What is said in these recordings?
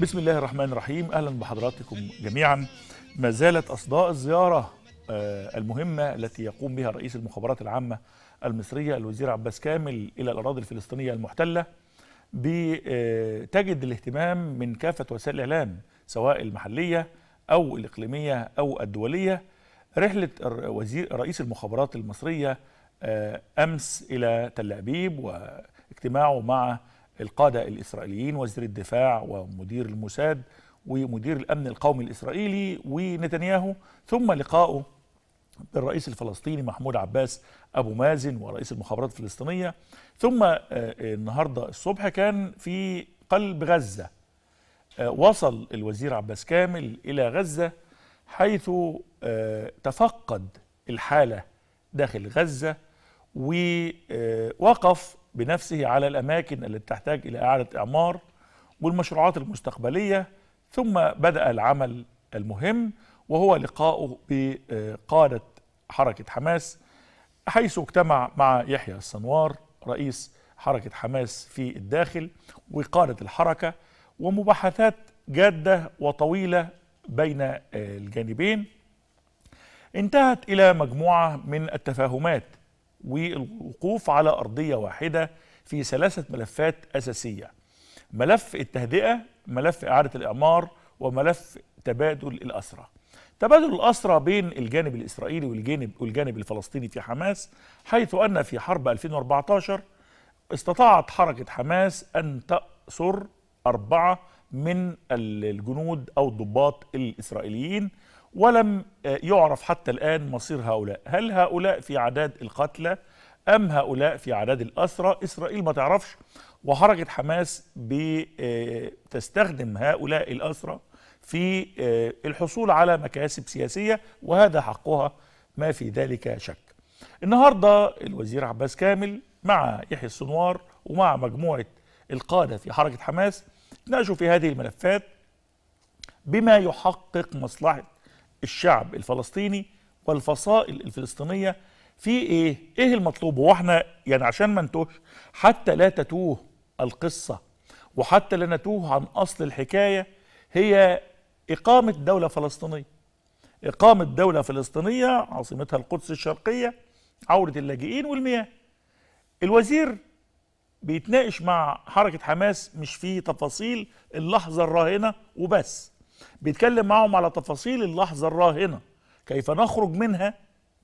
بسم الله الرحمن الرحيم اهلا بحضراتكم جميعا ما زالت اصداء الزياره آه، المهمه التي يقوم بها رئيس المخابرات العامه المصريه الوزير عباس كامل الى الاراضي الفلسطينيه المحتله تجد الاهتمام من كافه وسائل الاعلام سواء المحليه او الاقليميه او الدوليه رحله وزير رئيس المخابرات المصريه آه، امس الى تل ابيب واجتماعه مع القادة الإسرائيليين وزير الدفاع ومدير الموساد ومدير الأمن القومي الإسرائيلي ونتنياهو ثم لقاؤه بالرئيس الفلسطيني محمود عباس أبو مازن ورئيس المخابرات الفلسطينية ثم آه، النهاردة الصبح كان في قلب غزة آه، وصل الوزير عباس كامل إلى غزة حيث آه، تفقد الحالة داخل غزة ووقف بنفسه على الأماكن التي تحتاج إلى إعادة إعمار والمشروعات المستقبلية ثم بدأ العمل المهم وهو لقاؤه بقادة حركة حماس حيث اجتمع مع يحيى السنوار رئيس حركة حماس في الداخل وقادة الحركة ومباحثات جادة وطويلة بين الجانبين انتهت إلى مجموعة من التفاهمات والوقوف على أرضية واحدة في ثلاثة ملفات أساسية ملف التهدئة ملف إعادة الإعمار وملف تبادل الأسرى تبادل الأسرى بين الجانب الإسرائيلي والجانب, والجانب الفلسطيني في حماس حيث أن في حرب 2014 استطاعت حركة حماس أن تأسر أربعة من الجنود أو الضباط الإسرائيليين ولم آه، يعرف حتى الآن مصير هؤلاء هل هؤلاء في عداد القتلى أم هؤلاء في عداد الأسرى إسرائيل ما تعرفش وحركة حماس بتستخدم آه، هؤلاء الأسرى في آه، الحصول على مكاسب سياسية وهذا حقها ما في ذلك شك النهاردة الوزير عباس كامل مع يحيى السنوار ومع مجموعة القادة في حركة حماس ناقشوا في هذه الملفات بما يحقق مصلحة الشعب الفلسطيني والفصائل الفلسطينيه في ايه؟ ايه المطلوب؟ هو احنا يعني عشان ما نتوه حتى لا تتوه القصه وحتى لا نتوه عن اصل الحكايه هي اقامه دوله فلسطينيه. اقامه دوله فلسطينيه عاصمتها القدس الشرقيه عورة اللاجئين والمياه. الوزير بيتناقش مع حركه حماس مش في تفاصيل اللحظه الراهنه وبس. بيتكلم معهم على تفاصيل اللحظة الراهنة كيف نخرج منها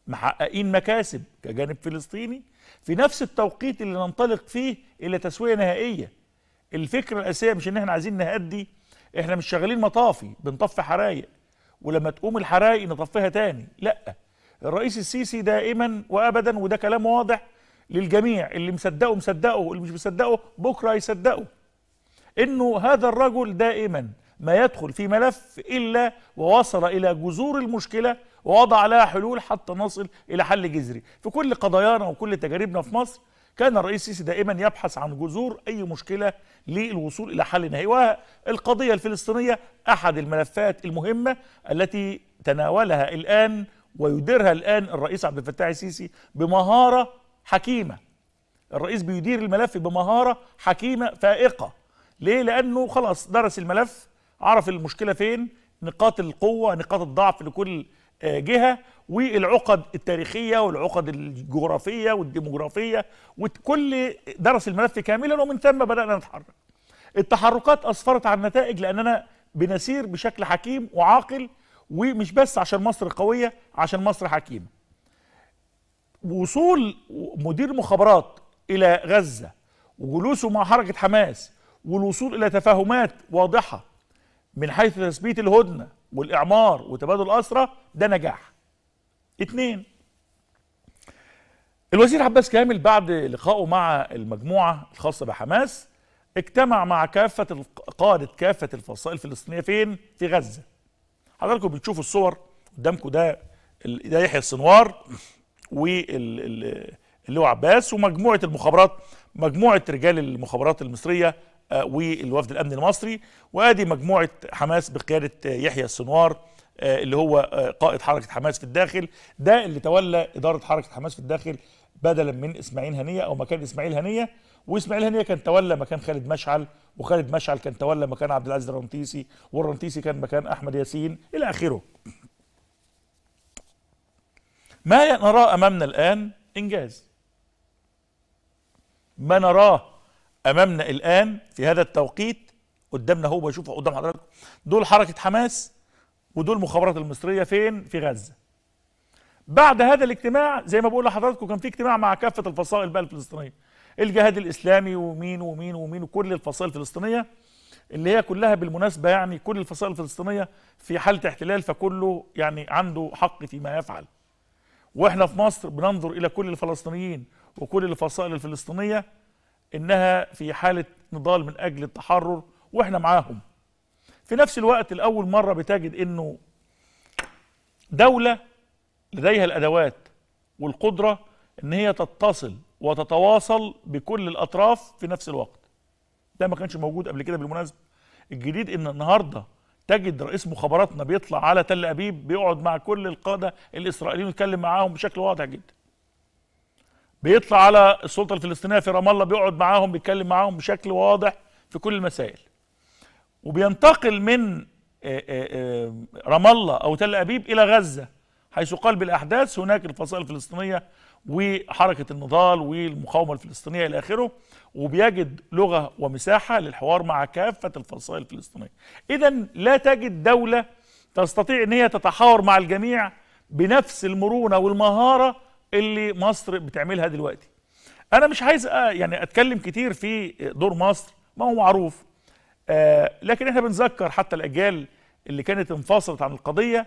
محققين مكاسب كجانب فلسطيني في نفس التوقيت اللي ننطلق فيه إلى تسوية نهائية الفكرة الأساسية مش إن إحنا عايزين نهدي إحنا مش شغالين مطافي بنطفي حرايق ولما تقوم الحرايق نطفيها تاني لأ الرئيس السيسي دائما وأبدا وده كلام واضح للجميع اللي مصدقه مصدقه واللي مش مصدقه بكرة هيصدقه إنه هذا الرجل دائما ما يدخل في ملف إلا ووصل إلى جذور المشكلة ووضع لها حلول حتى نصل إلى حل جذري في كل قضايانا وكل تجاربنا في مصر كان الرئيس السيسي دائما يبحث عن جذور أي مشكلة للوصول إلى حل نهائي والقضية الفلسطينية أحد الملفات المهمة التي تناولها الآن ويديرها الآن الرئيس عبد الفتاح السيسي بمهارة حكيمة الرئيس بيدير الملف بمهارة حكيمة فائقة ليه؟ لأنه خلاص درس الملف عرف المشكله فين نقاط القوه نقاط الضعف لكل آه، جهه والعقد التاريخيه والعقد الجغرافيه والديموغرافيه وكل درس الملف كاملا ومن ثم بدانا نتحرك التحركات اسفرت عن نتائج لاننا بنسير بشكل حكيم وعاقل ومش بس عشان مصر قويه عشان مصر حكيمه وصول مدير مخابرات الى غزه وجلوسه مع حركه حماس والوصول الى تفاهمات واضحه من حيث تثبيت الهدنة والإعمار وتبادل الأسرة ده نجاح اتنين الوزير عباس كامل بعد لقائه مع المجموعة الخاصة بحماس اجتمع مع كافة قادة كافة الفصائل الفلسطينية فين؟ في غزة حضراتكم بتشوفوا الصور قدامكم ده ده يحيى السنوار واللي هو عباس ومجموعة المخابرات مجموعة رجال المخابرات المصرية آه، والوفد الامني المصري وادي مجموعه حماس بقياده آه، يحيى السنوار آه، اللي هو قائد حركه حماس في الداخل ده اللي تولى اداره حركه حماس في الداخل بدلا من اسماعيل هنيه او مكان اسماعيل هنيه واسماعيل هنيه كان تولى مكان خالد مشعل وخالد مشعل كان تولى مكان عبد العزيز الرنتيسي والرنتيسي كان مكان احمد ياسين الى اخره ما نراه امامنا الان انجاز ما نراه امامنا الان في هذا التوقيت قدامنا هو بشوفه قدام حضراتكم دول حركه حماس ودول مخابرات المصريه فين في غزه بعد هذا الاجتماع زي ما بقول لحضراتكم كان في اجتماع مع كافه الفصائل بقى الفلسطينيه الجهاد الاسلامي ومين ومين ومين وكل الفصائل الفلسطينيه اللي هي كلها بالمناسبه يعني كل الفصائل الفلسطينيه في حاله احتلال فكله يعني عنده حق فيما يفعل واحنا في مصر بننظر الى كل الفلسطينيين وكل الفصائل الفلسطينيه انها في حاله نضال من اجل التحرر واحنا معاهم في نفس الوقت الاول مره بتجد انه دوله لديها الادوات والقدره ان هي تتصل وتتواصل بكل الاطراف في نفس الوقت ده ما كانش موجود قبل كده بالمناسبه الجديد ان النهارده تجد رئيس مخابراتنا بيطلع على تل ابيب بيقعد مع كل القاده الاسرائيليين ويتكلم معاهم بشكل واضح جدا بيطلع على السلطه الفلسطينيه في رام الله بيقعد معاهم بيتكلم معاهم بشكل واضح في كل المسائل وبينتقل من آه، آه، آه، رام الله او تل ابيب الى غزه حيث قال بالاحداث هناك الفصائل الفلسطينيه وحركه النضال والمقاومه الفلسطينيه الى اخره وبيجد لغه ومساحه للحوار مع كافه الفصائل الفلسطينيه اذا لا تجد دوله تستطيع ان هي تتحاور مع الجميع بنفس المرونه والمهاره اللي مصر بتعملها دلوقتي انا مش عايز يعني اتكلم كتير في دور مصر ما هو معروف آه لكن احنا بنذكر حتى الاجيال اللي كانت انفصلت عن القضيه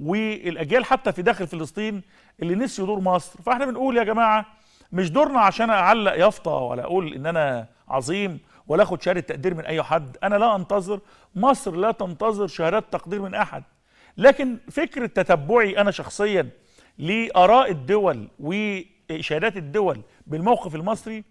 والاجيال حتى في داخل فلسطين اللي نسيوا دور مصر فاحنا بنقول يا جماعه مش دورنا عشان اعلق يافطه ولا اقول ان انا عظيم ولا اخد شهاده تقدير من اي حد انا لا انتظر مصر لا تنتظر شهادات تقدير من احد لكن فكره تتبعي انا شخصيا لآراء الدول وإشادات الدول بالموقف المصري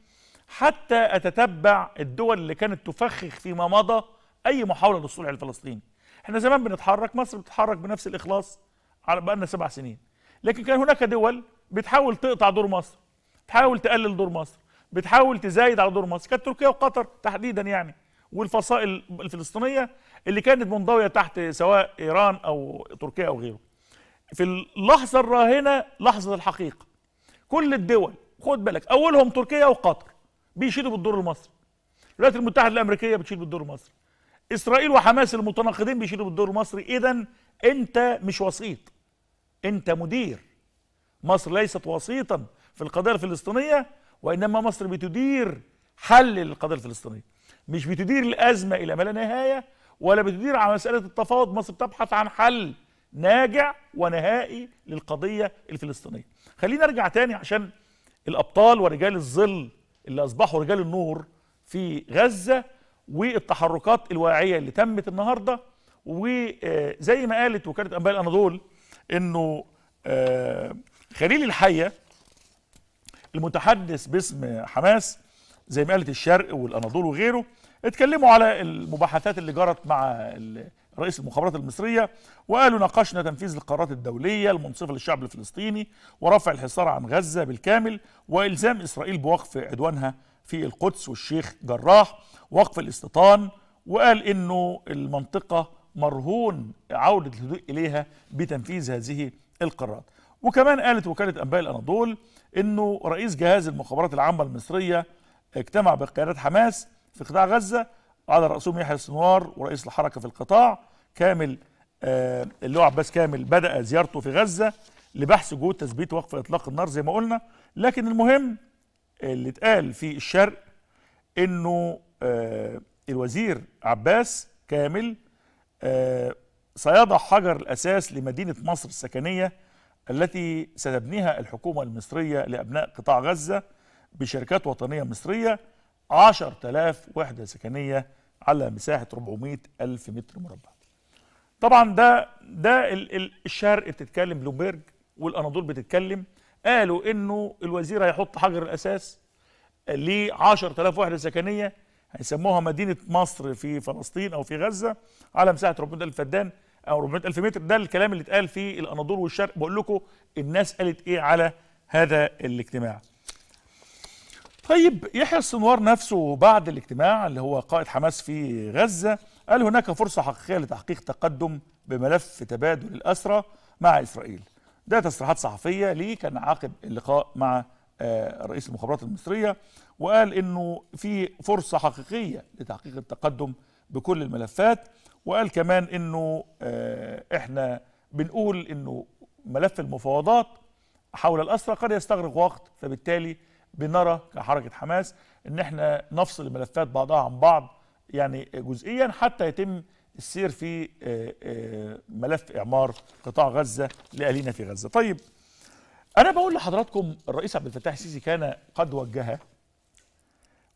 حتى أتتبع الدول اللي كانت تفخخ فيما مضى أي محاولة للصلح الفلسطيني احنا زمان بنتحرك مصر بتتحرك بنفس الإخلاص على لنا سبع سنين لكن كان هناك دول بتحاول تقطع دور مصر بتحاول تقلل دور مصر بتحاول تزايد على دور مصر كانت تركيا وقطر تحديدا يعني والفصائل الفلسطينيه اللي كانت منضويه تحت سواء ايران او تركيا او غيره في اللحظة الراهنة لحظة الحقيقة كل الدول خد بالك أولهم تركيا وقطر بيشيلوا بالدور المصري الولايات المتحدة الأمريكية بتشيل بالدور المصري إسرائيل وحماس المتناقضين بيشيلوا بالدور المصري إذا أنت مش وسيط أنت مدير مصر ليست وسيطا في القضية الفلسطينية وإنما مصر بتدير حل القضيه الفلسطينية مش بتدير الأزمة إلى ما لا نهاية ولا بتدير على مسألة التفاوض مصر تبحث عن حل ناجع ونهائي للقضية الفلسطينية خلينا نرجع تاني عشان الأبطال ورجال الظل اللي أصبحوا رجال النور في غزة والتحركات الواعية اللي تمت النهاردة وزي ما قالت وكالة أنباء الأناضول أنه آه، خليل الحية المتحدث باسم حماس زي ما قالت الشرق والأناضول وغيره اتكلموا على المباحثات اللي جرت مع رئيس المخابرات المصرية وقالوا ناقشنا تنفيذ القرارات الدولية المنصفة للشعب الفلسطيني ورفع الحصار عن غزة بالكامل وإلزام إسرائيل بوقف عدوانها في القدس والشيخ جراح وقف الاستيطان وقال إنه المنطقة مرهون عودة الهدوء إليها بتنفيذ هذه القرارات وكمان قالت وكالة أنباء الأناضول إنه رئيس جهاز المخابرات العامة المصرية اجتمع بقيادات حماس في قطاع غزة على رأسهم يحيى السنوار ورئيس الحركة في القطاع كامل آه اللي هو عباس كامل بدأ زيارته في غزة لبحث جهود تثبيت وقف إطلاق النار زي ما قلنا لكن المهم اللي اتقال في الشرق انه آه الوزير عباس كامل آه سيضع حجر الأساس لمدينة مصر السكنية التي ستبنيها الحكومة المصرية لأبناء قطاع غزة بشركات وطنية مصرية 10000 وحدة سكنية على مساحة 400 ألف متر مربع طبعا ده ده الشرق بتتكلم بلومبرج والأناضول بتتكلم قالوا إنه الوزير هيحط حجر الأساس ل 10000 وحدة سكنية هيسموها مدينة مصر في فلسطين أو في غزة على مساحة 400000 فدان أو 400000 متر ده الكلام اللي اتقال في الأناضول والشرق بقول لكم الناس قالت إيه على هذا الاجتماع طيب يحيى السنوار نفسه بعد الاجتماع اللي هو قائد حماس في غزة قال هناك فرصة حقيقية لتحقيق تقدم بملف تبادل الأسرى مع إسرائيل ده تصريحات صحفية ليه كان عقب اللقاء مع آه، رئيس المخابرات المصرية وقال انه في فرصة حقيقية لتحقيق التقدم بكل الملفات وقال كمان انه آه، احنا بنقول انه ملف المفاوضات حول الأسرة قد يستغرق وقت فبالتالي بنرى كحركه حماس ان احنا نفصل الملفات بعضها عن بعض يعني جزئيا حتى يتم السير في آه، آه، ملف اعمار قطاع غزه لاهالينا في غزه. طيب انا بقول لحضراتكم الرئيس عبد الفتاح السيسي كان قد وجه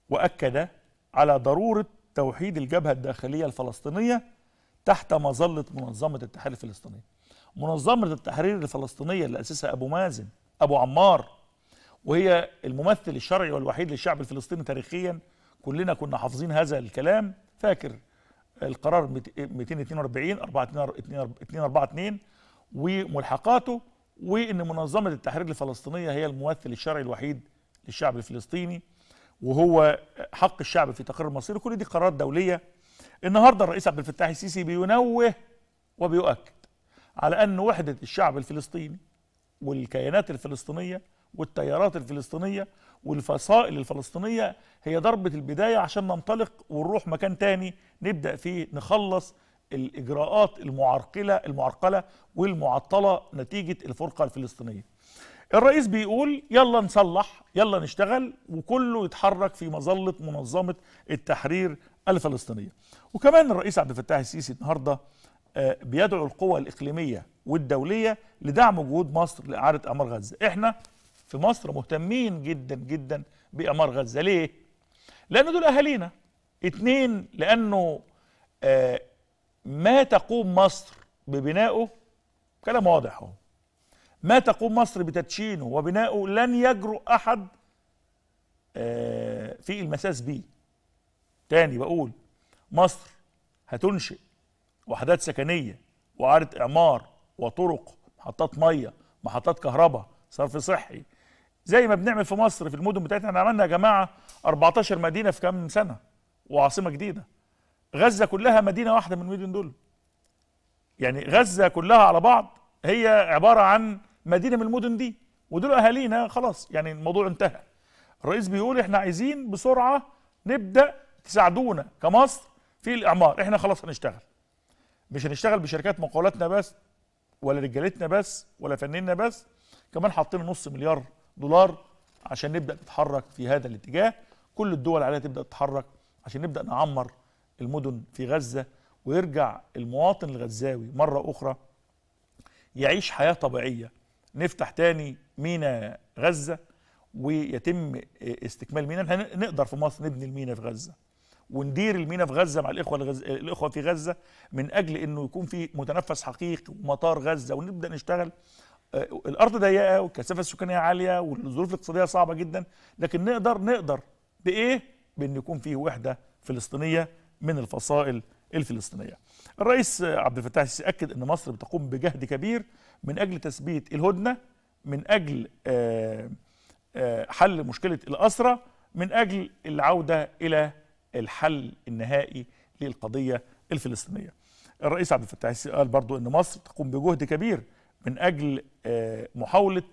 واكد على ضروره توحيد الجبهه الداخليه الفلسطينيه تحت مظله منظمه التحرير الفلسطينيه. منظمه التحرير الفلسطينيه اللي اسسها ابو مازن ابو عمار وهي الممثل الشرعي والوحيد للشعب الفلسطيني تاريخيا كلنا كنا حافظين هذا الكلام فاكر القرار 242 242 وملحقاته وان منظمه التحرير الفلسطينيه هي الممثل الشرعي الوحيد للشعب الفلسطيني وهو حق الشعب في تقرير مصيره كل دي قرارات دوليه النهارده الرئيس عبد الفتاح السيسي بينوه وبيؤكد على ان وحده الشعب الفلسطيني والكيانات الفلسطينيه والتيارات الفلسطينية والفصائل الفلسطينية هي ضربة البداية عشان ننطلق ونروح مكان تاني نبدأ فيه نخلص الإجراءات المعرقلة المعرقلة والمعطلة نتيجة الفرقة الفلسطينية الرئيس بيقول يلا نصلح يلا نشتغل وكله يتحرك في مظلة منظمة التحرير الفلسطينية وكمان الرئيس عبد الفتاح السيسي النهاردة آه، بيدعو القوى الإقليمية والدولية لدعم جهود مصر لإعادة أعمار غزة احنا في مصر مهتمين جدا جدا بإمار غزة ليه؟ لأن دول أهالينا اتنين لأنه آه ما تقوم مصر ببنائه كلام واضح اهو ما تقوم مصر بتدشينه وبنائه لن يجرؤ أحد آه في المساس به تاني بقول مصر هتنشئ وحدات سكنية وعارة إعمار وطرق محطات مية محطات كهرباء صرف صحي زي ما بنعمل في مصر في المدن بتاعتنا احنا عملنا يا جماعه 14 مدينه في كام سنه وعاصمه جديده غزه كلها مدينه واحده من المدن دول يعني غزه كلها على بعض هي عباره عن مدينه من المدن دي ودول اهالينا خلاص يعني الموضوع انتهى الرئيس بيقول احنا عايزين بسرعه نبدا تساعدونا كمصر في الاعمار احنا خلاص هنشتغل مش هنشتغل بشركات مقاولاتنا بس ولا رجالتنا بس ولا فنيننا بس كمان حاطين نص مليار دولار عشان نبدا نتحرك في هذا الاتجاه كل الدول عليها تبدا تتحرك عشان نبدا نعمر المدن في غزه ويرجع المواطن الغزاوي مره اخرى يعيش حياه طبيعيه نفتح تاني ميناء غزه ويتم استكمال ميناء احنا نقدر في مصر نبني الميناء في غزه وندير المينا في غزه مع الاخوه الغز... الاخوه في غزه من اجل انه يكون في متنفس حقيقي ومطار غزه ونبدا نشتغل الارض ضيقه والكثافه السكانيه عاليه والظروف الاقتصاديه صعبه جدا لكن نقدر نقدر بايه بان يكون فيه وحده فلسطينيه من الفصائل الفلسطينيه الرئيس عبد الفتاح السيسي اكد ان مصر بتقوم بجهد كبير من اجل تثبيت الهدنه من اجل آه، آه، حل مشكله الاسرى من اجل العوده الى الحل النهائي للقضيه الفلسطينيه الرئيس عبد الفتاح السيسي قال برضو ان مصر تقوم بجهد كبير من اجل آه، محاوله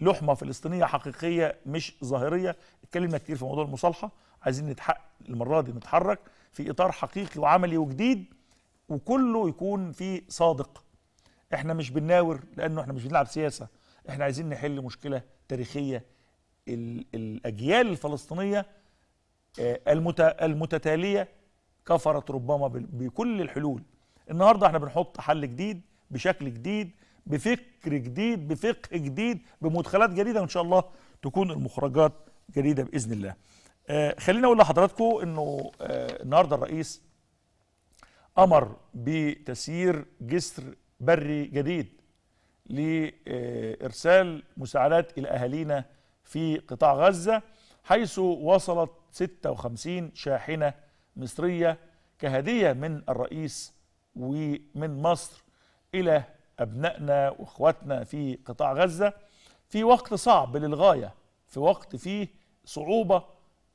لحمه فلسطينيه حقيقيه مش ظاهريه اتكلمنا كتير في موضوع المصالحه عايزين نتحقق المره دي نتحرك في اطار حقيقي وعملي وجديد وكله يكون فيه صادق احنا مش بنناور لانه احنا مش بنلعب سياسه احنا عايزين نحل مشكله تاريخيه الاجيال الفلسطينيه آه، المتتاليه كفرت ربما بكل الحلول النهارده احنا بنحط حل جديد بشكل جديد بفكر جديد بفقه جديد بمدخلات جديده وان شاء الله تكون المخرجات جديده باذن الله. آه خليني اقول لحضراتكم انه آه النهارده الرئيس امر بتسيير جسر بري جديد لارسال مساعدات الى اهالينا في قطاع غزه حيث وصلت 56 شاحنه مصريه كهديه من الرئيس ومن مصر الى أبنائنا وإخواتنا في قطاع غزة في وقت صعب للغاية في وقت فيه صعوبة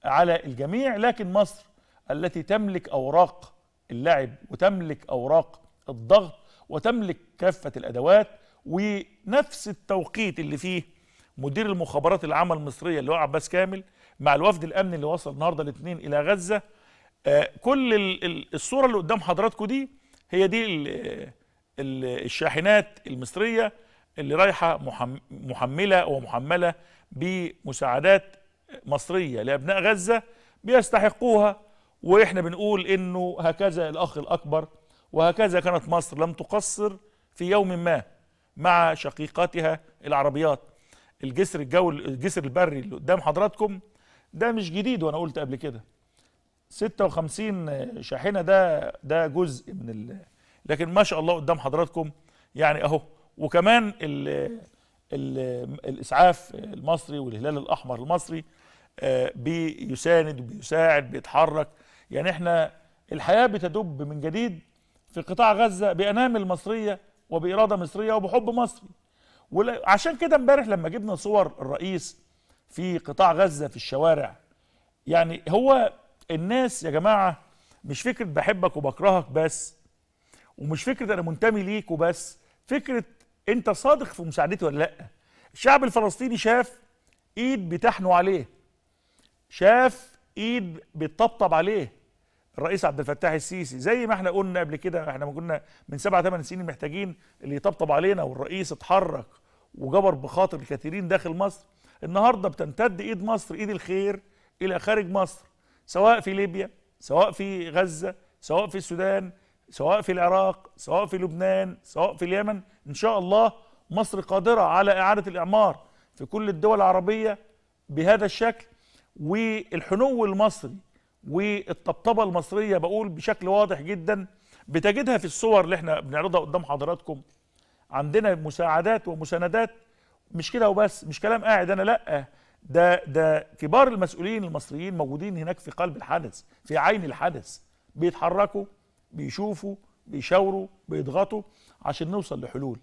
على الجميع لكن مصر التي تملك أوراق اللعب وتملك أوراق الضغط وتملك كافة الأدوات ونفس التوقيت اللي فيه مدير المخابرات العامة المصرية اللي هو عباس كامل مع الوفد الأمني اللي وصل النهاردة الاثنين إلى غزة آه، كل الصورة اللي قدام حضراتكم دي هي دي الشاحنات المصرية اللي رايحة محملة ومحملة بمساعدات مصرية لأبناء غزة بيستحقوها وإحنا بنقول إنه هكذا الأخ الأكبر وهكذا كانت مصر لم تقصر في يوم ما مع شقيقاتها العربيات الجسر الجو الجسر البري اللي قدام حضراتكم ده مش جديد وانا قلت قبل كده 56 شاحنه ده ده جزء من لكن ما شاء الله قدام حضراتكم يعني اهو وكمان ال ال الاسعاف المصري والهلال الاحمر المصري آه، بيساند وبيساعد بيتحرك يعني احنا الحياه بتدب من جديد في قطاع غزه بانامل مصريه وباراده مصريه وبحب مصري وعشان كده امبارح لما جبنا صور الرئيس في قطاع غزه في الشوارع يعني هو الناس يا جماعه مش فكره بحبك وبكرهك بس ومش فكره انا منتمي ليك وبس فكره انت صادق في مساعدتي ولا لا الشعب الفلسطيني شاف ايد بتحنو عليه شاف ايد بتطبطب عليه الرئيس عبد الفتاح السيسي زي ما احنا قلنا قبل كده احنا ما كنا من سبعة ثمان سنين محتاجين اللي يطبطب علينا والرئيس اتحرك وجبر بخاطر الكثيرين داخل مصر النهارده بتمتد ايد مصر ايد الخير الى خارج مصر سواء في ليبيا سواء في غزه سواء في السودان سواء في العراق سواء في لبنان سواء في اليمن إن شاء الله مصر قادرة على إعادة الإعمار في كل الدول العربية بهذا الشكل والحنو المصري والطبطبة المصرية بقول بشكل واضح جدا بتجدها في الصور اللي احنا بنعرضها قدام حضراتكم عندنا مساعدات ومساندات مش كده وبس مش كلام قاعد انا لا ده ده كبار المسؤولين المصريين موجودين هناك في قلب الحدث في عين الحدث بيتحركوا بيشوفوا بيشاوروا بيضغطوا عشان نوصل لحلول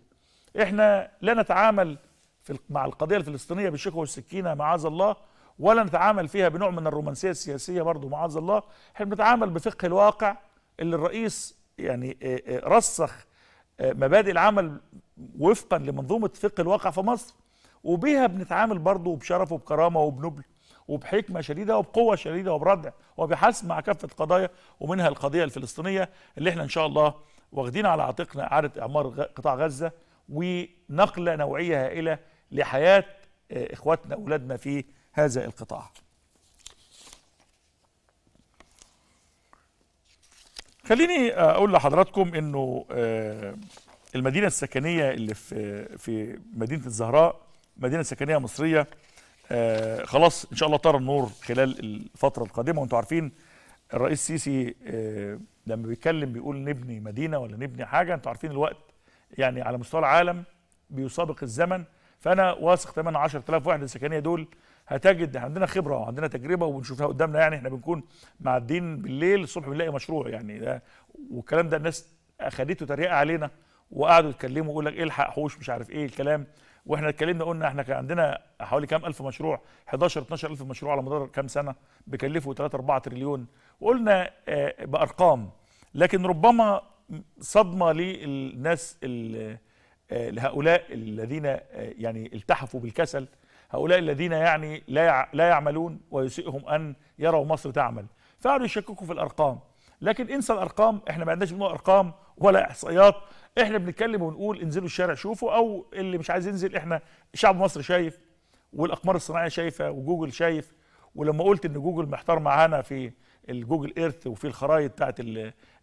احنا لا نتعامل في مع القضيه الفلسطينيه بالشكوى والسكينه معاذ الله ولا نتعامل فيها بنوع من الرومانسيه السياسيه برضه معاذ الله احنا بنتعامل بفقه الواقع اللي الرئيس يعني رسخ مبادئ العمل وفقا لمنظومه فقه الواقع في مصر وبها بنتعامل برضه بشرف وبكرامه وبنبل وبحكمه شديده وبقوه شديده وبردع وبحسم مع كافه القضايا ومنها القضيه الفلسطينيه اللي احنا ان شاء الله واخدين على عاتقنا اعاده اعمار قطاع غزه ونقله نوعيه هائله لحياه آه، اخواتنا اولادنا في هذا القطاع. خليني آه، اقول لحضراتكم انه آه، المدينه السكنيه اللي في في مدينه الزهراء مدينه سكنيه مصريه آه خلاص ان شاء الله ترى النور خلال الفتره القادمه وانتم عارفين الرئيس السيسي آه لما بيتكلم بيقول نبني مدينه ولا نبني حاجه انتم عارفين الوقت يعني على مستوى العالم بيسابق الزمن فانا واثق تماما 10000 وحده سكنيه دول هتجد عندنا خبره وعندنا تجربه وبنشوفها قدامنا يعني احنا بنكون معدين بالليل الصبح بنلاقي مشروع يعني ده والكلام ده الناس اخدته تريقه علينا وقعدوا يتكلموا يقول لك الحق حوش مش عارف ايه الكلام واحنا اتكلمنا قلنا احنا كان عندنا حوالي كام الف مشروع 11 12 الف مشروع على مدار كام سنه بكلفوا 3 4 تريليون وقلنا آه، بارقام لكن ربما صدمه للناس آه، لهؤلاء الذين آه، يعني التحفوا بالكسل هؤلاء الذين يعني لا لا يعملون ويسيئهم ان يروا مصر تعمل فقعدوا يشككوا في الارقام لكن انسى الارقام احنا ما عندناش منه ارقام ولا احصائيات احنا بنتكلم ونقول انزلوا الشارع شوفوا او اللي مش عايز ينزل احنا شعب مصر شايف والاقمار الصناعيه شايفه وجوجل شايف ولما قلت ان جوجل محتار معانا في الجوجل ايرث وفي الخرائط بتاعت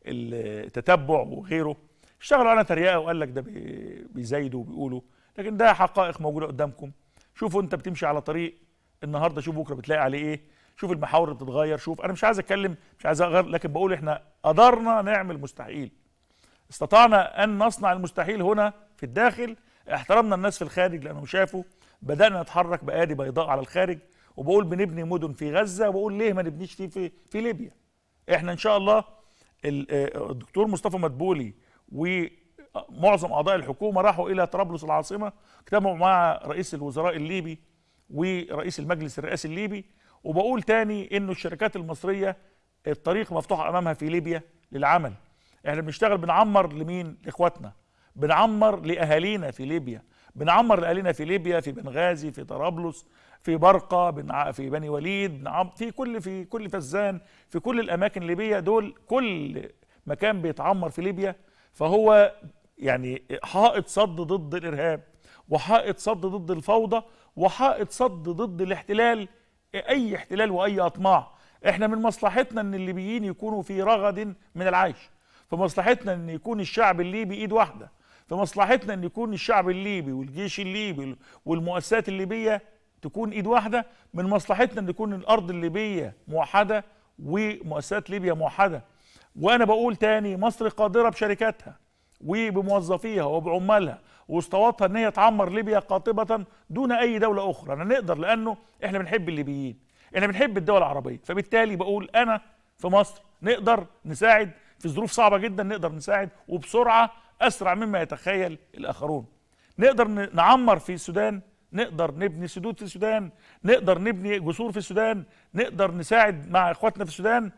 التتبع وغيره اشتغلوا على تريقه وقال لك ده بيزايدوا وبيقولوا لكن ده حقائق موجوده قدامكم شوفوا انت بتمشي على طريق النهارده شوف بكره بتلاقي عليه ايه شوف المحاور بتتغير شوف انا مش عايز اتكلم مش عايز اغير لكن بقول احنا قدرنا نعمل مستحيل استطعنا أن نصنع المستحيل هنا في الداخل احترمنا الناس في الخارج لأنهم شافوا بدأنا نتحرك بآدي بيضاء على الخارج وبقول بنبني مدن في غزة وبقول ليه ما نبنيش في, في, في ليبيا احنا إن شاء الله آه، الدكتور مصطفى مدبولي ومعظم أعضاء الحكومة راحوا إلى طرابلس العاصمة اجتمعوا مع رئيس الوزراء الليبي ورئيس المجلس الرئاسي الليبي وبقول تاني انه الشركات المصريه الطريق مفتوح امامها في ليبيا للعمل احنا بنشتغل بنعمر لمين لاخواتنا بنعمر لاهالينا في ليبيا بنعمر لاهالينا في ليبيا في بنغازي في طرابلس في برقه بنع... في بني وليد بنعم... في كل في كل فزان في كل الاماكن الليبيه دول كل مكان بيتعمر في ليبيا فهو يعني حائط صد ضد الارهاب وحائط صد ضد الفوضى وحائط صد ضد الاحتلال اي احتلال واي اطماع احنا من مصلحتنا ان الليبيين يكونوا في رغد من العيش في مصلحتنا ان يكون الشعب الليبي ايد واحده في مصلحتنا ان يكون الشعب الليبي والجيش الليبي والمؤسسات الليبيه تكون ايد واحده من مصلحتنا ان تكون الارض الليبيه موحده ومؤسسات ليبيا موحده وانا بقول تاني مصر قادره بشركاتها وبموظفيها وبعمالها واسطواتها ان هي تعمر ليبيا قاطبه دون اي دوله اخرى انا نقدر لانه احنا بنحب الليبيين احنا بنحب الدول العربيه فبالتالي بقول انا في مصر نقدر نساعد في ظروف صعبه جدا نقدر نساعد وبسرعه اسرع مما يتخيل الاخرون نقدر نعمر في السودان نقدر نبني سدود في السودان نقدر نبني جسور في السودان نقدر نساعد مع اخواتنا في السودان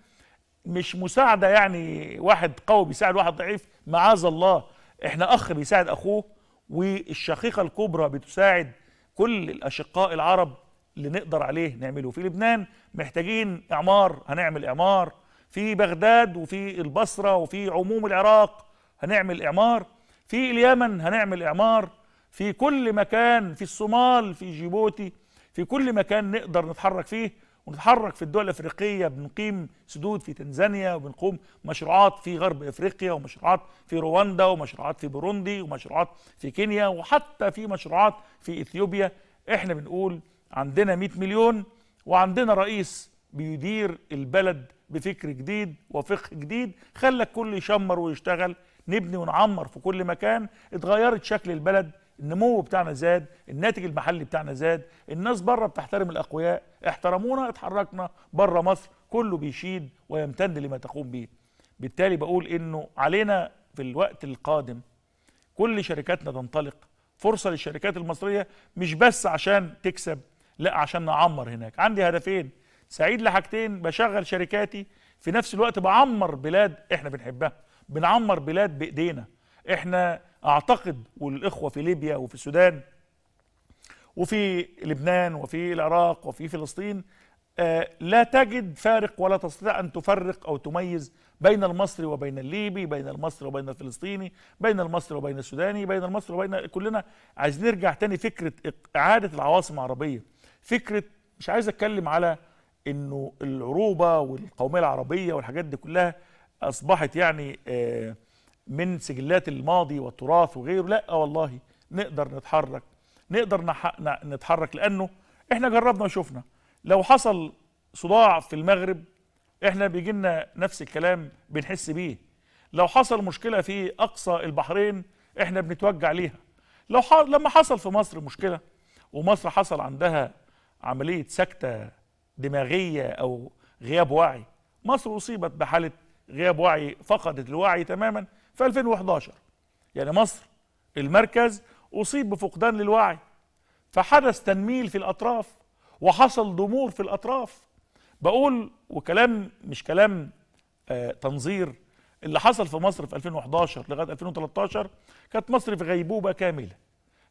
مش مساعده يعني واحد قوي بيساعد واحد ضعيف معاذ الله احنا اخ بيساعد اخوه والشقيقه الكبرى بتساعد كل الاشقاء العرب اللي نقدر عليه نعمله في لبنان محتاجين اعمار هنعمل اعمار في بغداد وفي البصرة وفي عموم العراق هنعمل إعمار في اليمن هنعمل إعمار في كل مكان في الصومال في جيبوتي في كل مكان نقدر نتحرك فيه ونتحرك في الدول الافريقيه بنقيم سدود في تنزانيا وبنقوم مشروعات في غرب افريقيا ومشروعات في رواندا ومشروعات في بوروندي ومشروعات في كينيا وحتى في مشروعات في اثيوبيا احنا بنقول عندنا 100 مليون وعندنا رئيس بيدير البلد بفكر جديد وفقه جديد خلى الكل يشمر ويشتغل نبني ونعمر في كل مكان اتغيرت شكل البلد النمو بتاعنا زاد الناتج المحلي بتاعنا زاد الناس بره بتحترم الاقوياء احترمونا اتحركنا بره مصر كله بيشيد ويمتد لما تقوم به بالتالي بقول انه علينا في الوقت القادم كل شركاتنا تنطلق فرصه للشركات المصريه مش بس عشان تكسب لا عشان نعمر هناك عندي هدفين سعيد لحاجتين بشغل شركاتي في نفس الوقت بعمر بلاد احنا بنحبها بنعمر بلاد بايدينا احنا اعتقد والاخوه في ليبيا وفي السودان وفي لبنان وفي العراق وفي فلسطين آه لا تجد فارق ولا تستطيع ان تفرق او تميز بين المصري وبين الليبي بين المصري وبين الفلسطيني بين المصري وبين السوداني بين المصري وبين كلنا عايزين نرجع تاني فكره اعاده العواصم العربيه فكره مش عايز اتكلم على انه العروبه والقوميه العربيه والحاجات دي كلها اصبحت يعني آه، من سجلات الماضي والتراث وغيره لا والله نقدر نتحرك نقدر نتحرك لانه احنا جربنا وشفنا لو حصل صداع في المغرب احنا بيجي لنا نفس الكلام بنحس بيه لو حصل مشكله في اقصى البحرين احنا بنتوجع ليها لو ح... لما حصل في مصر مشكله ومصر حصل عندها عمليه سكته دماغيه او غياب وعي مصر اصيبت بحاله غياب وعي فقدت الوعي تماما في 2011 يعني مصر المركز اصيب بفقدان للوعي فحدث تنميل في الاطراف وحصل ضمور في الاطراف بقول وكلام مش كلام آه تنظير اللي حصل في مصر في 2011 لغايه 2013 كانت مصر في غيبوبه كامله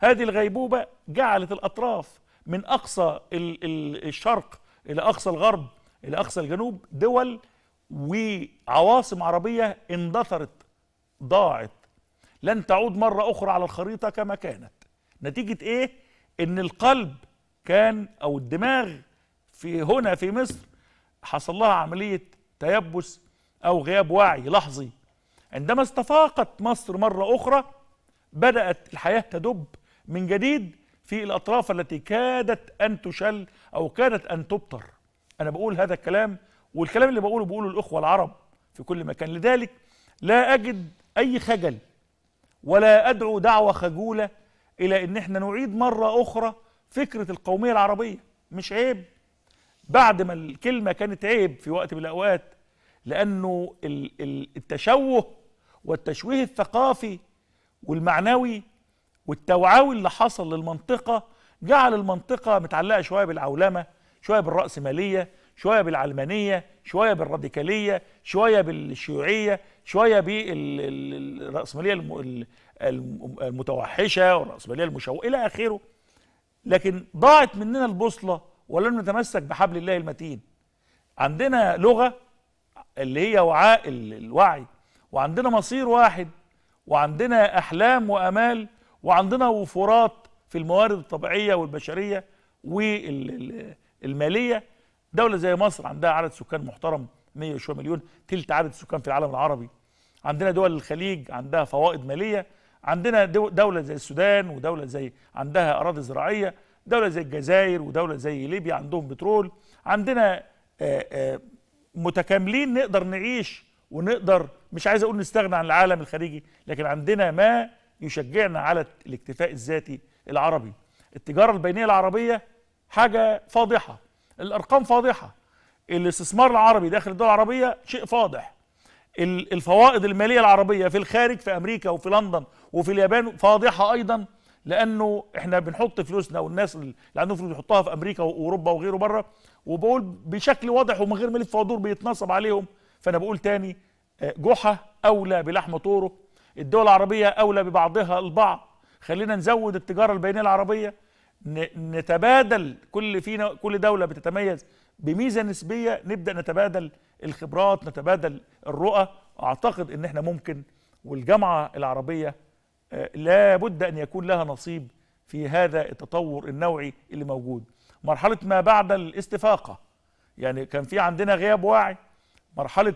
هذه الغيبوبه جعلت الاطراف من اقصى الشرق الى اقصى الغرب الى اقصى الجنوب دول وعواصم عربيه اندثرت ضاعت لن تعود مره اخرى على الخريطه كما كانت نتيجه ايه ان القلب كان او الدماغ في هنا في مصر حصل لها عمليه تيبس او غياب وعي لحظي عندما استفاقت مصر مره اخرى بدات الحياه تدب من جديد في الأطراف التي كادت أن تشل أو كادت أن تبطر أنا بقول هذا الكلام والكلام اللي بقوله بقوله الإخوة العرب في كل مكان لذلك لا أجد أي خجل ولا أدعو دعوة خجولة إلى أن احنا نعيد مرة أخرى فكرة القومية العربية مش عيب بعد ما الكلمة كانت عيب في وقت من الأوقات لأنه التشوه والتشويه الثقافي والمعنوي والتوعوي اللي حصل للمنطقة جعل المنطقة متعلقة شوية بالعولمة شوية بالرأسمالية شوية بالعلمانية شوية بالراديكالية شوية بالشيوعية شوية بالرأسمالية المتوحشة والرأسمالية المشوهة إلى آخره لكن ضاعت مننا البوصلة ولم نتمسك بحبل الله المتين عندنا لغة اللي هي وعاء الوعي وعندنا مصير واحد وعندنا أحلام وأمال وعندنا وفرات في الموارد الطبيعية والبشرية والمالية دولة زي مصر عندها عدد سكان محترم 100 وشوية مليون تلت عدد السكان في العالم العربي عندنا دول الخليج عندها فوائد مالية عندنا دولة زي السودان ودولة زي عندها أراضي زراعية دولة زي الجزائر ودولة زي ليبيا عندهم بترول عندنا آه، آه، متكاملين نقدر نعيش ونقدر مش عايز أقول نستغنى عن العالم الخارجي لكن عندنا ما يشجعنا على الاكتفاء الذاتي العربي التجارة البينية العربية حاجة فاضحة الأرقام فاضحة الاستثمار العربي داخل الدول العربية شيء فاضح الفوائد المالية العربية في الخارج في أمريكا وفي لندن وفي اليابان فاضحة أيضا لأنه إحنا بنحط فلوسنا والناس اللي عندهم فلوس بيحطوها في أمريكا وأوروبا وغيره بره وبقول بشكل واضح ومن غير ملف ودور بيتنصب عليهم فأنا بقول تاني آه، جحا أولى بلحم طوره الدول العربية أولى ببعضها البعض خلينا نزود التجارة البينية العربية نتبادل كل فينا كل دولة بتتميز بميزة نسبية نبدأ نتبادل الخبرات نتبادل الرؤى أعتقد إن إحنا ممكن والجامعة العربية آه، لا بد أن يكون لها نصيب في هذا التطور النوعي اللي موجود مرحلة ما بعد الاستفاقة يعني كان في عندنا غياب واعي مرحلة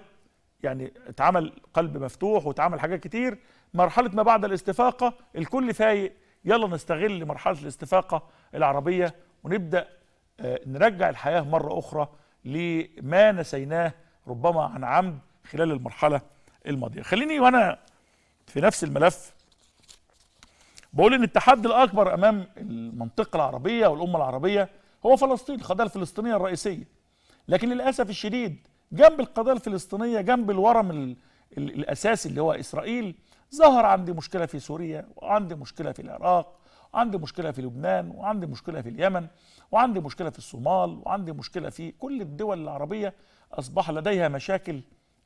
يعني اتعمل قلب مفتوح واتعمل حاجات كتير مرحله ما بعد الاستفاقه الكل فايق يلا نستغل مرحله الاستفاقه العربيه ونبدا آه، نرجع الحياه مره اخرى لما نسيناه ربما عن عمد خلال المرحله الماضيه خليني وانا في نفس الملف بقول ان التحدي الاكبر امام المنطقه العربيه والامه العربيه هو فلسطين القضيه الفلسطينيه الرئيسيه لكن للاسف الشديد جنب القضيه الفلسطينيه جنب الورم الاساسي اللي هو اسرائيل ظهر عندي مشكله في سوريا وعندي مشكله في العراق وعندي مشكله في لبنان وعندي مشكله في اليمن وعندي مشكله في الصومال وعندي مشكله في كل الدول العربيه اصبح لديها مشاكل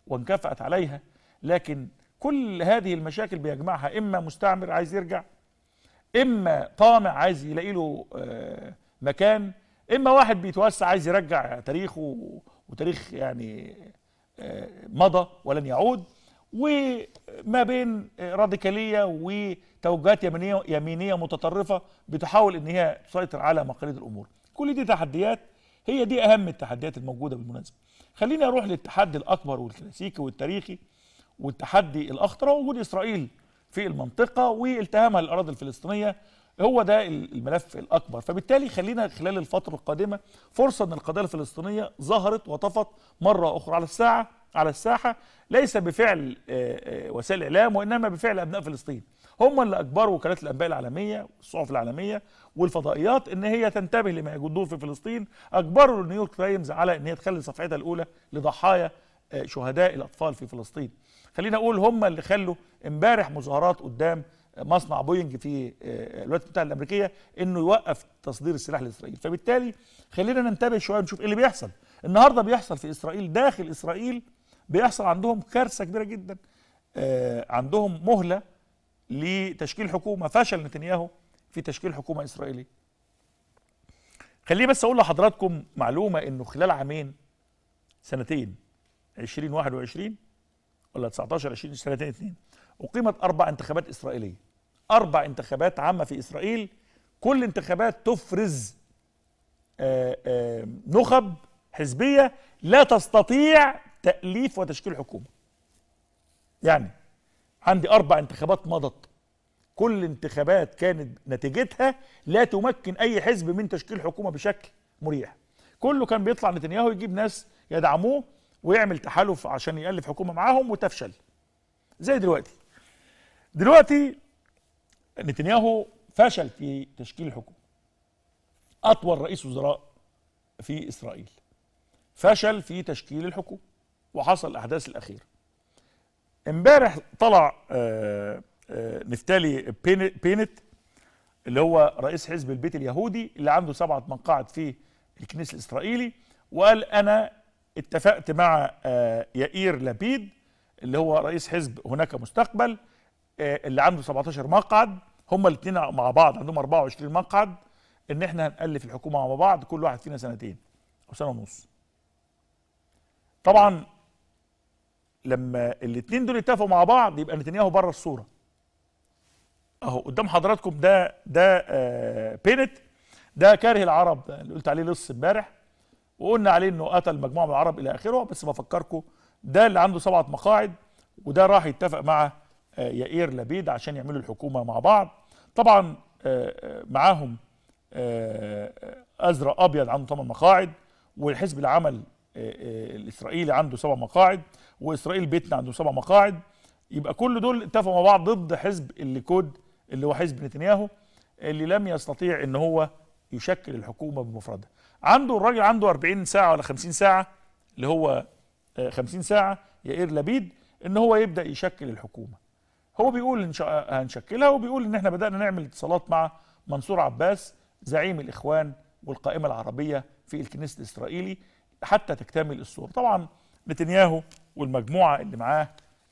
وانكفأت عليها لكن كل هذه المشاكل بيجمعها اما مستعمر عايز يرجع اما طامع عايز يلاقي له آه، مكان اما واحد بيتوسع عايز يرجع تاريخه وتاريخ يعني آه، مضى ولن يعود وما بين آه، راديكاليه وتوجهات يمينيه يمينيه متطرفه بتحاول ان هي تسيطر على مقاليد الامور كل دي تحديات هي دي اهم التحديات الموجوده بالمناسبه خليني اروح للتحدي الاكبر والكلاسيكي والتاريخي والتحدي الاخطر وجود اسرائيل في المنطقه والتهامها للاراضي الفلسطينيه هو ده الملف الاكبر فبالتالي خلينا خلال الفتره القادمه فرصه ان القضيه الفلسطينيه ظهرت وطفت مره اخرى على الساعه على الساحه ليس بفعل آه، آه، وسائل الاعلام وانما بفعل ابناء فلسطين هم اللي اجبروا وكالات الانباء العالميه والصحف العالميه والفضائيات ان هي تنتبه لما يجدون في فلسطين اجبروا نيويورك تايمز على ان هي تخلي صفحتها الاولى لضحايا آه، شهداء الاطفال في فلسطين خلينا اقول هم اللي خلوا امبارح مظاهرات قدام مصنع بوينج في آه، الولايات المتحده الامريكيه انه يوقف تصدير السلاح لاسرائيل فبالتالي خلينا ننتبه شويه ونشوف ايه اللي بيحصل النهارده بيحصل في اسرائيل داخل اسرائيل بيحصل عندهم كارثه كبيره جدا آه، عندهم مهله لتشكيل حكومه فشل نتنياهو في تشكيل حكومه اسرائيليه خليني بس اقول لحضراتكم معلومه انه خلال عامين سنتين 2021 ولا 19 20 سنتين اثنين اقيمت اربع انتخابات اسرائيليه أربع انتخابات عامة في إسرائيل كل انتخابات تفرز آه، آه، نخب حزبية لا تستطيع تأليف وتشكيل حكومة يعني عندي أربع انتخابات مضت كل انتخابات كانت نتيجتها لا تمكن أي حزب من تشكيل حكومة بشكل مريح كله كان بيطلع نتنياهو يجيب ناس يدعموه ويعمل تحالف عشان يألف حكومة معاهم وتفشل زي دلوقتي دلوقتي نتنياهو فشل في تشكيل الحكومة أطول رئيس وزراء في إسرائيل فشل في تشكيل الحكومة وحصل الأحداث الأخيرة امبارح طلع آآ آه، آآ آه، نفتالي بينت اللي هو رئيس حزب البيت اليهودي اللي عنده سبعة مقاعد في الكنيس الإسرائيلي وقال أنا اتفقت مع آه، يائير لبيد اللي هو رئيس حزب هناك مستقبل آه، اللي عنده 17 مقعد هما الاثنين مع بعض عندهم 24 مقعد ان احنا هنألف الحكومه مع بعض كل واحد فينا سنتين او سنه ونص طبعا لما الاثنين دول اتفقوا مع بعض يبقى نتنياهو بره الصوره اهو قدام حضراتكم ده ده آه بينت ده كاره العرب اللي قلت عليه لص امبارح وقلنا عليه انه قتل مجموعه من العرب الى اخره بس بفكركم ده اللي عنده سبعه مقاعد وده راح يتفق مع آه، يائير لبيد عشان يعملوا الحكومه مع بعض طبعا آه، آه، معاهم ازرق ابيض عنده ثمان مقاعد والحزب العمل الاسرائيلي عنده سبع مقاعد واسرائيل بيتنا عنده سبع مقاعد يبقى كل دول اتفقوا مع بعض ضد حزب الليكود اللي هو حزب نتنياهو اللي لم يستطيع ان هو يشكل الحكومه بمفرده عنده الراجل عنده 40 ساعه ولا 50 ساعه اللي هو 50 ساعه يائير لبيد ان هو يبدا يشكل الحكومه هو بيقول إن هنشكلها وبيقول إن إحنا بدأنا نعمل اتصالات مع منصور عباس زعيم الإخوان والقائمة العربية في الكنيسه الإسرائيلي حتى تكتمل الصورة طبعا نتنياهو والمجموعة اللي معاه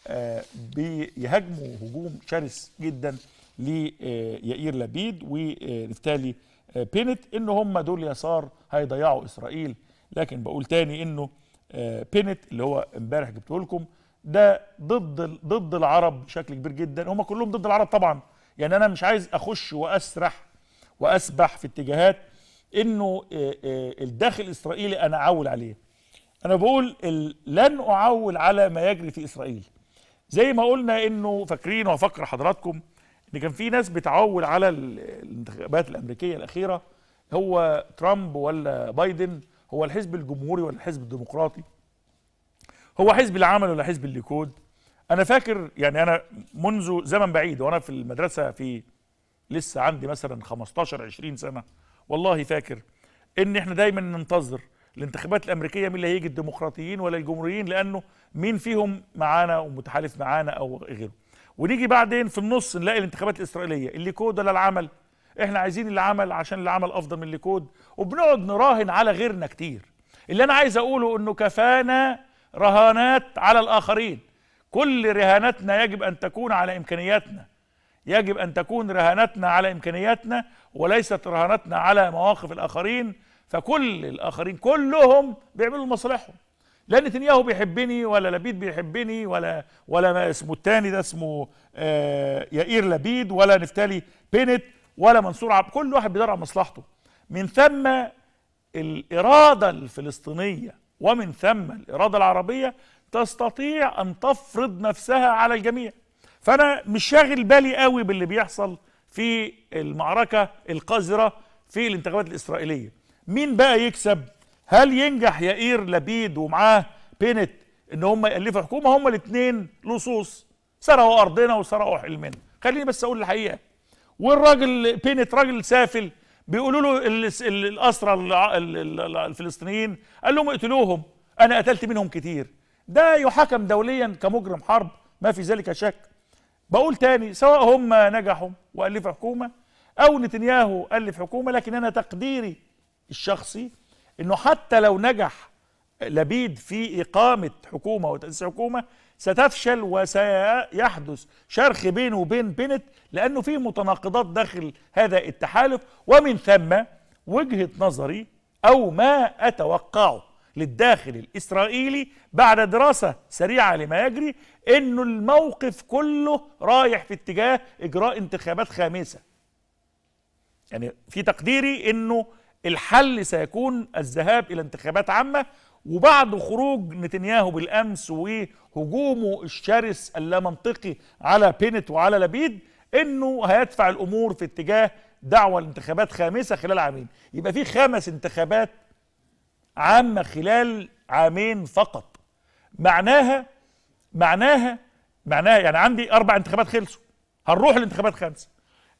آه، بيهاجموا هجوم شرس جدا ليائير لبيد ونفتالي آه، بينت ان هم دول يسار هيضيعوا اسرائيل لكن بقول تاني انه آه، بينت اللي هو امبارح جبته لكم ده ضد ضد العرب بشكل كبير جدا هم كلهم ضد العرب طبعا يعني انا مش عايز اخش واسرح واسبح في اتجاهات انه الداخل الاسرائيلي انا اعول عليه انا بقول لن اعول على ما يجري في اسرائيل زي ما قلنا انه فاكرين وافكر حضراتكم ان كان في ناس بتعول على الانتخابات الامريكيه الاخيره هو ترامب ولا بايدن هو الحزب الجمهوري ولا الحزب الديمقراطي هو حزب العمل ولا حزب الليكود انا فاكر يعني انا منذ زمن بعيد وانا في المدرسه في لسه عندي مثلا 15 20 سنه والله فاكر ان احنا دايما ننتظر الانتخابات الامريكيه مين اللي هيجي الديمقراطيين ولا الجمهوريين لانه مين فيهم معانا ومتحالف معانا او غيره ونيجي بعدين في النص نلاقي الانتخابات الاسرائيليه اللي كود ولا العمل احنا عايزين العمل عشان العمل افضل من اللي كود وبنقعد نراهن على غيرنا كتير اللي انا عايز اقوله انه كفانا رهانات على الآخرين كل رهاناتنا يجب أن تكون على إمكانياتنا يجب أن تكون رهاناتنا على إمكانياتنا وليست رهاناتنا على مواقف الآخرين فكل الآخرين كلهم بيعملوا لمصالحهم لا نتنياهو بيحبني ولا لبيد بيحبني ولا ولا ما اسمه التاني ده اسمه آه يائير لبيد ولا نفتالي بينت ولا منصور عبد كل واحد بيدور على مصلحته من ثم الإرادة الفلسطينية ومن ثم الإرادة العربية تستطيع أن تفرض نفسها على الجميع فأنا مش شاغل بالي قوي باللي بيحصل في المعركة القذرة في الانتخابات الإسرائيلية مين بقى يكسب هل ينجح يائير لبيد ومعاه بينت ان هم يالفوا حكومه هم الاثنين لصوص سرقوا ارضنا وسرقوا حلمنا خليني بس اقول الحقيقه والراجل بينت راجل سافل بيقولوا له الاسرى الفلسطينيين قال لهم اقتلوهم انا قتلت منهم كتير ده يحاكم دوليا كمجرم حرب ما في ذلك شك بقول تاني سواء هم نجحوا والفوا حكومه او نتنياهو الف حكومه لكن انا تقديري الشخصي انه حتى لو نجح لبيد في اقامه حكومه وتاسيس حكومه ستفشل وسيحدث شرخ بينه وبين بنت لأنه في متناقضات داخل هذا التحالف ومن ثم وجهة نظري أو ما أتوقعه للداخل الإسرائيلي بعد دراسة سريعة لما يجري أن الموقف كله رايح في اتجاه إجراء انتخابات خامسة يعني في تقديري أنه الحل سيكون الذهاب إلى انتخابات عامة وبعد خروج نتنياهو بالامس وهجومه الشرس اللامنطقي على بينت وعلى لبيد انه هيدفع الامور في اتجاه دعوه لانتخابات خامسه خلال عامين يبقى في خمس انتخابات عامه خلال عامين فقط معناها معناها معناها يعني عندي اربع انتخابات خلصوا هنروح لانتخابات خمسه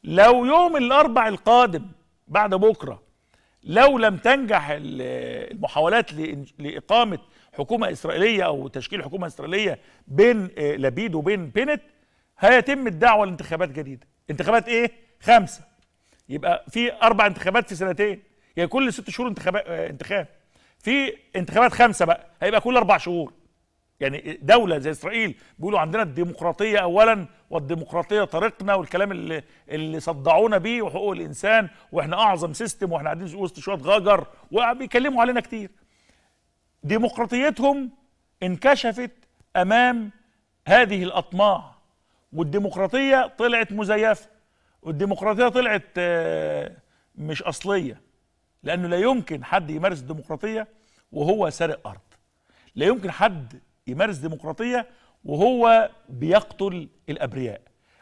لو يوم الاربع القادم بعد بكره لو لم تنجح المحاولات لإقامة حكومة إسرائيلية أو تشكيل حكومة إسرائيلية بين آه، لبيد وبين بينت هيتم الدعوة لانتخابات جديدة انتخابات إيه؟ خمسة يبقى في أربع انتخابات في سنتين يعني كل ست شهور انتخاب آه، انتخاب في انتخابات خمسة بقى هيبقى كل أربع شهور يعني دولة زي إسرائيل بيقولوا عندنا الديمقراطية أولا والديمقراطية طريقنا والكلام اللي, اللي صدعونا بيه وحقوق الإنسان وإحنا أعظم سيستم وإحنا قاعدين وسط شوية غجر وبيكلموا علينا كتير ديمقراطيتهم انكشفت أمام هذه الأطماع والديمقراطية طلعت مزيفة والديمقراطية طلعت آه، مش أصلية لأنه لا يمكن حد يمارس الديمقراطية وهو سارق أرض لا يمكن حد يمارس ديمقراطية وهو بيقتل الأبرياء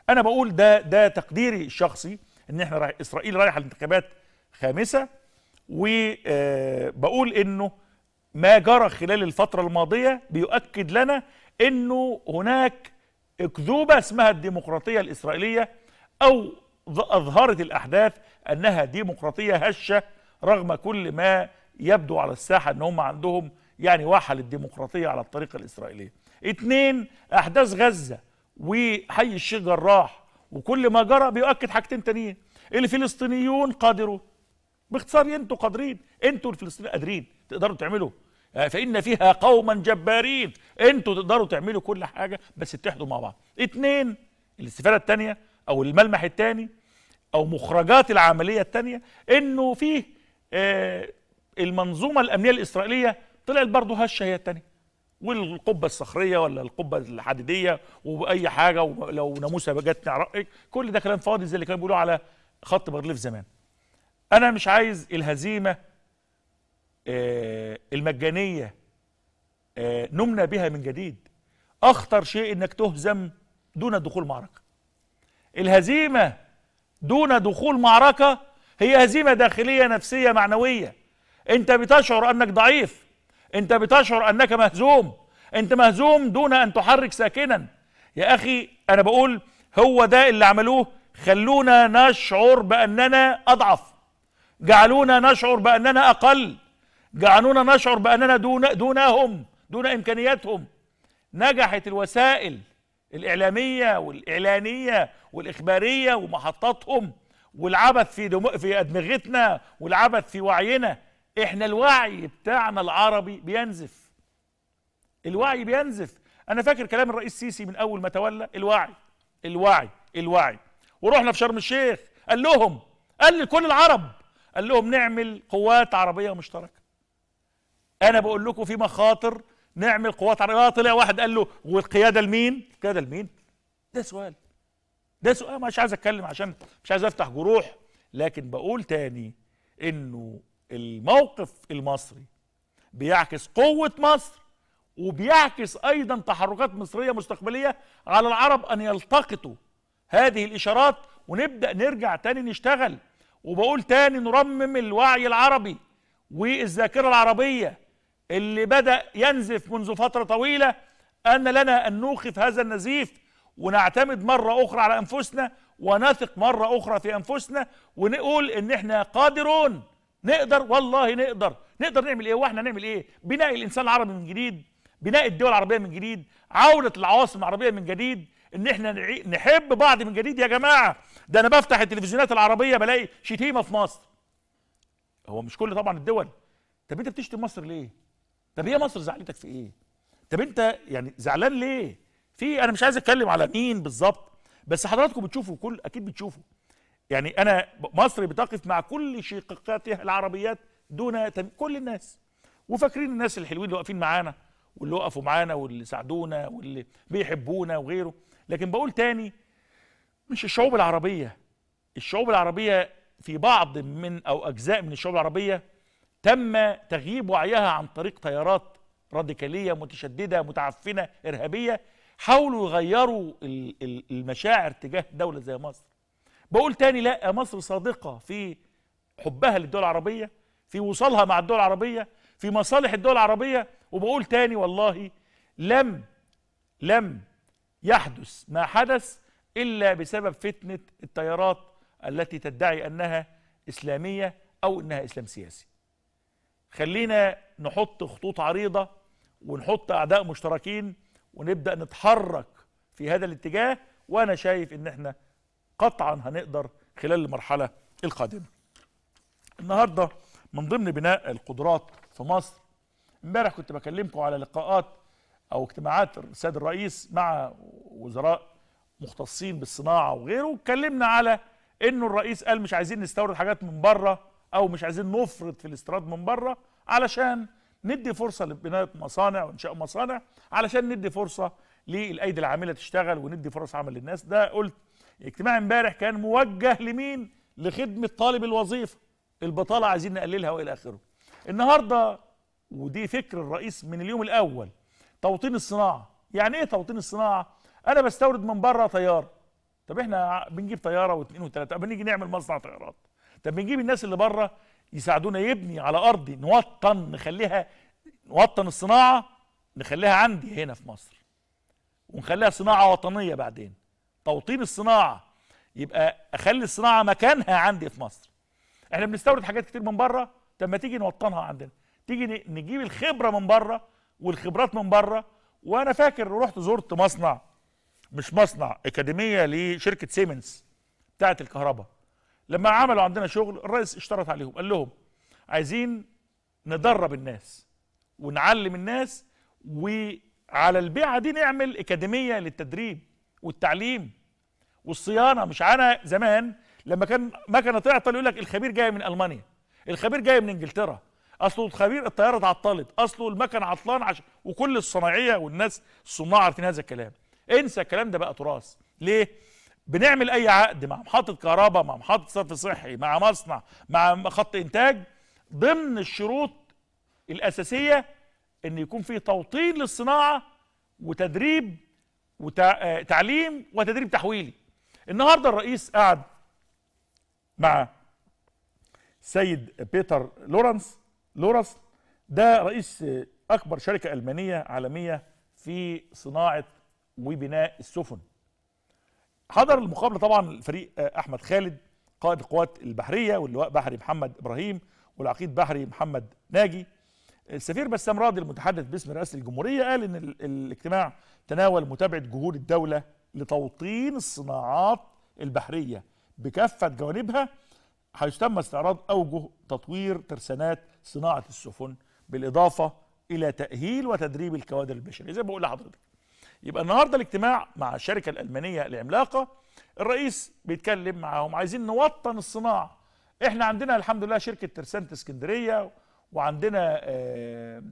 أنا بقول ده ده تقديري الشخصي إن إحنا رايح إسرائيل رايحة لانتخابات خامسة وبقول آه، إنه ما جرى خلال الفترة الماضية بيؤكد لنا إنه هناك أكذوبة اسمها الديمقراطية الإسرائيلية أو أظهرت الأحداث أنها ديمقراطية هشة رغم كل ما يبدو على الساحة أنهم عندهم يعني وحل الديمقراطية على الطريقة الإسرائيلية اتنين أحداث غزة وحي الشيخ جراح وكل ما جرى بيؤكد حاجتين تانيين الفلسطينيون قادروا باختصار انتوا قادرين انتوا الفلسطينيين قادرين تقدروا تعملوا آه، فإن فيها قوما جبارين انتوا تقدروا تعملوا كل حاجة بس اتحدوا مع بعض اتنين الاستفادة التانية أو الملمح التاني أو مخرجات العملية التانية انه فيه آه المنظومة الأمنية الإسرائيلية طلعت برضه هشه هي الثانيه والقبه الصخريه ولا القبه الحديديه واي حاجه ولو ناموسه جت رأيك كل ده كلام فاضي زي اللي كانوا بيقولوا على خط بارليف زمان انا مش عايز الهزيمه آه المجانيه آه نمنى بها من جديد اخطر شيء انك تهزم دون دخول معركه الهزيمه دون دخول معركه هي هزيمه داخليه نفسيه معنويه انت بتشعر انك ضعيف انت بتشعر انك مهزوم انت مهزوم دون ان تحرك ساكنا يا اخي انا بقول هو ده اللي عملوه خلونا نشعر باننا اضعف جعلونا نشعر باننا اقل جعلونا نشعر باننا دون دونهم دون امكانياتهم نجحت الوسائل الاعلاميه والاعلانيه والاخباريه ومحطاتهم والعبث في دم... في ادمغتنا والعبث في وعينا احنا الوعي بتاعنا العربي بينزف الوعي بينزف انا فاكر كلام الرئيس السيسي من اول ما تولى الوعي الوعي الوعي ورحنا في شرم الشيخ قال لهم قال لكل العرب قال لهم نعمل قوات عربيه مشتركه انا بقول لكم في مخاطر نعمل قوات عربيه آه، طلع واحد قال له والقياده لمين القياده لمين ده سؤال ده سؤال مش عايز اتكلم عشان مش عايز افتح جروح لكن بقول تاني انه الموقف المصري بيعكس قوة مصر وبيعكس أيضا تحركات مصرية مستقبلية على العرب أن يلتقطوا هذه الإشارات ونبدأ نرجع تاني نشتغل وبقول تاني نرمم الوعي العربي والذاكرة العربية اللي بدأ ينزف منذ فترة طويلة أن لنا أن نوقف هذا النزيف ونعتمد مرة أخرى على أنفسنا ونثق مرة أخرى في أنفسنا ونقول إن إحنا قادرون نقدر والله نقدر نقدر نعمل ايه واحنا نعمل ايه بناء الانسان العربي من جديد بناء الدول العربيه من جديد عوده العواصم العربيه من جديد ان احنا نحب بعض من جديد يا جماعه ده انا بفتح التلفزيونات العربيه بلاقي شتيمه في مصر هو مش كل طبعا الدول طب انت بتشتم مصر ليه طب هي مصر زعلتك في ايه طب انت يعني زعلان ليه في انا مش عايز اتكلم على مين بالظبط بس حضراتكم بتشوفوا كل اكيد بتشوفوا يعني انا مصر بتقف مع كل شقيقاتها العربيات دون تم... كل الناس وفاكرين الناس الحلوين اللي واقفين معانا واللي وقفوا معانا واللي ساعدونا واللي بيحبونا وغيره لكن بقول تاني مش الشعوب العربيه الشعوب العربيه في بعض من او اجزاء من الشعوب العربيه تم تغييب وعيها عن طريق تيارات راديكاليه متشدده متعفنه ارهابيه حاولوا يغيروا المشاعر تجاه دوله زي مصر بقول تاني لا مصر صادقة في حبها للدول العربية في وصالها مع الدول العربية في مصالح الدول العربية وبقول تاني والله لم لم يحدث ما حدث إلا بسبب فتنة التيارات التي تدعي أنها إسلامية أو أنها إسلام سياسي خلينا نحط خطوط عريضة ونحط أعداء مشتركين ونبدأ نتحرك في هذا الاتجاه وأنا شايف أن احنا قطعا هنقدر خلال المرحلة القادمة النهاردة من ضمن بناء القدرات في مصر امبارح كنت بكلمكم على لقاءات او اجتماعات السيد الرئيس مع وزراء مختصين بالصناعه وغيره واتكلمنا على انه الرئيس قال مش عايزين نستورد حاجات من بره او مش عايزين نفرط في الاستيراد من بره علشان ندي فرصه لبناء مصانع وانشاء مصانع علشان ندي فرصه للايدي العامله تشتغل وندي فرص عمل للناس ده قلت الاجتماع امبارح كان موجه لمين لخدمه طالب الوظيفه البطاله عايزين نقللها والى اخره النهارده ودي فكر الرئيس من اليوم الاول توطين الصناعه يعني ايه توطين الصناعه انا بستورد من بره طياره طب احنا بنجيب طياره واثنين وثلاثه طب بنيجي نعمل مصنع طيارات طب بنجيب الناس اللي بره يساعدونا يبني على ارضي نوطن نخليها نوطن الصناعه نخليها عندي هنا في مصر ونخليها صناعه وطنيه بعدين توطين الصناعه يبقى اخلي الصناعه مكانها عندي في مصر احنا بنستورد حاجات كتير من بره طب ما تيجي نوطنها عندنا تيجي نجيب الخبره من بره والخبرات من بره وانا فاكر رحت زرت مصنع مش مصنع اكاديميه لشركه سيمنز بتاعه الكهرباء لما عملوا عندنا شغل الرئيس اشترط عليهم قال لهم عايزين ندرب الناس ونعلم الناس وعلى البيعه دي نعمل اكاديميه للتدريب والتعليم والصيانه مش عنا زمان لما كان مكنه تعطل يقول لك الخبير جاي من المانيا الخبير جاي من انجلترا اصله الخبير الطياره اتعطلت اصله المكن عطلان عشان وكل الصناعيه والناس الصناع عارفين هذا الكلام انسى الكلام ده بقى تراث ليه بنعمل اي عقد مع محطه كهرباء مع محطه صرف صحي مع مصنع مع خط انتاج ضمن الشروط الاساسيه ان يكون في توطين للصناعه وتدريب وتعليم وتدريب تحويلي النهارده الرئيس قعد مع سيد بيتر لورنس لورنس ده رئيس اكبر شركه المانيه عالميه في صناعه وبناء السفن حضر المقابله طبعا الفريق احمد خالد قائد القوات البحريه واللواء بحري محمد ابراهيم والعقيد بحري محمد ناجي السفير بسام راضي المتحدث باسم رئاسه الجمهوريه قال ان الاجتماع تناول متابعه جهود الدوله لتوطين الصناعات البحرية بكافة جوانبها حيث تم استعراض أوجه تطوير ترسانات صناعة السفن بالإضافة إلى تأهيل وتدريب الكوادر البشرية زي ما بقول لحضرتك يبقى النهاردة الاجتماع مع الشركة الألمانية العملاقة الرئيس بيتكلم معاهم عايزين نوطن الصناعة احنا عندنا الحمد لله شركة ترسانة اسكندرية وعندنا آه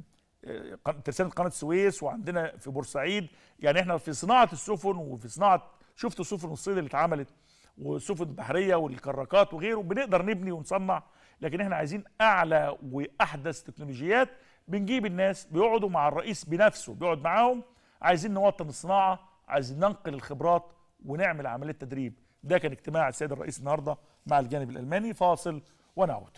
ترسانه قناه السويس وعندنا في بورسعيد يعني احنا في صناعه السفن وفي صناعه شفتوا سفن الصيد اللي اتعملت والسفن البحريه والكراكات وغيره بنقدر نبني ونصنع لكن احنا عايزين اعلى واحدث تكنولوجيات بنجيب الناس بيقعدوا مع الرئيس بنفسه بيقعد معاهم عايزين نوطن الصناعه عايزين ننقل الخبرات ونعمل عمليه تدريب ده كان اجتماع السيد الرئيس النهارده مع الجانب الالماني فاصل ونعود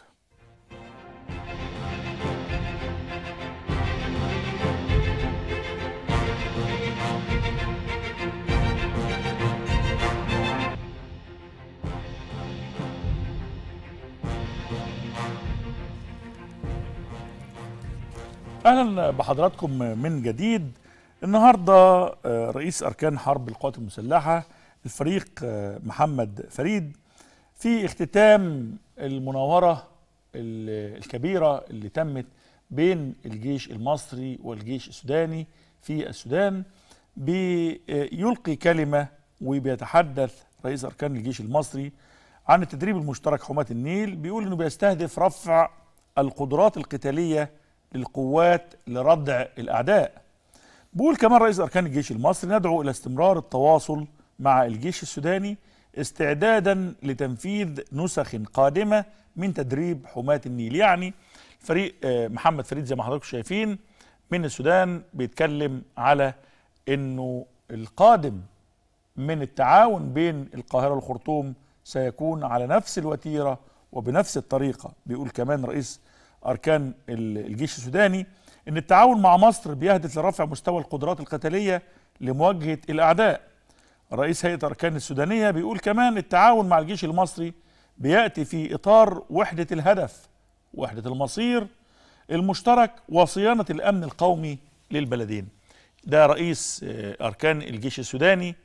اهلا بحضراتكم من جديد النهارده آه، رئيس اركان حرب القوات المسلحه الفريق آه، محمد فريد في اختتام المناوره الكبيره اللي تمت بين الجيش المصري والجيش السوداني في السودان بيلقي آه، كلمه وبيتحدث رئيس اركان الجيش المصري عن التدريب المشترك حماة النيل بيقول انه بيستهدف رفع القدرات القتاليه للقوات لردع الأعداء بيقول كمان رئيس أركان الجيش المصري ندعو إلى استمرار التواصل مع الجيش السوداني استعدادا لتنفيذ نسخ قادمة من تدريب حماة النيل يعني فريق آه، محمد فريد زي ما حضراتكم شايفين من السودان بيتكلم على انه القادم من التعاون بين القاهرة والخرطوم سيكون على نفس الوتيرة وبنفس الطريقة بيقول كمان رئيس أركان الجيش السوداني أن التعاون مع مصر بيهدف لرفع مستوى القدرات القتالية لمواجهة الأعداء رئيس هيئة أركان السودانية بيقول كمان التعاون مع الجيش المصري بيأتي في إطار وحدة الهدف وحدة المصير المشترك وصيانة الأمن القومي للبلدين ده رئيس آه، أركان الجيش السوداني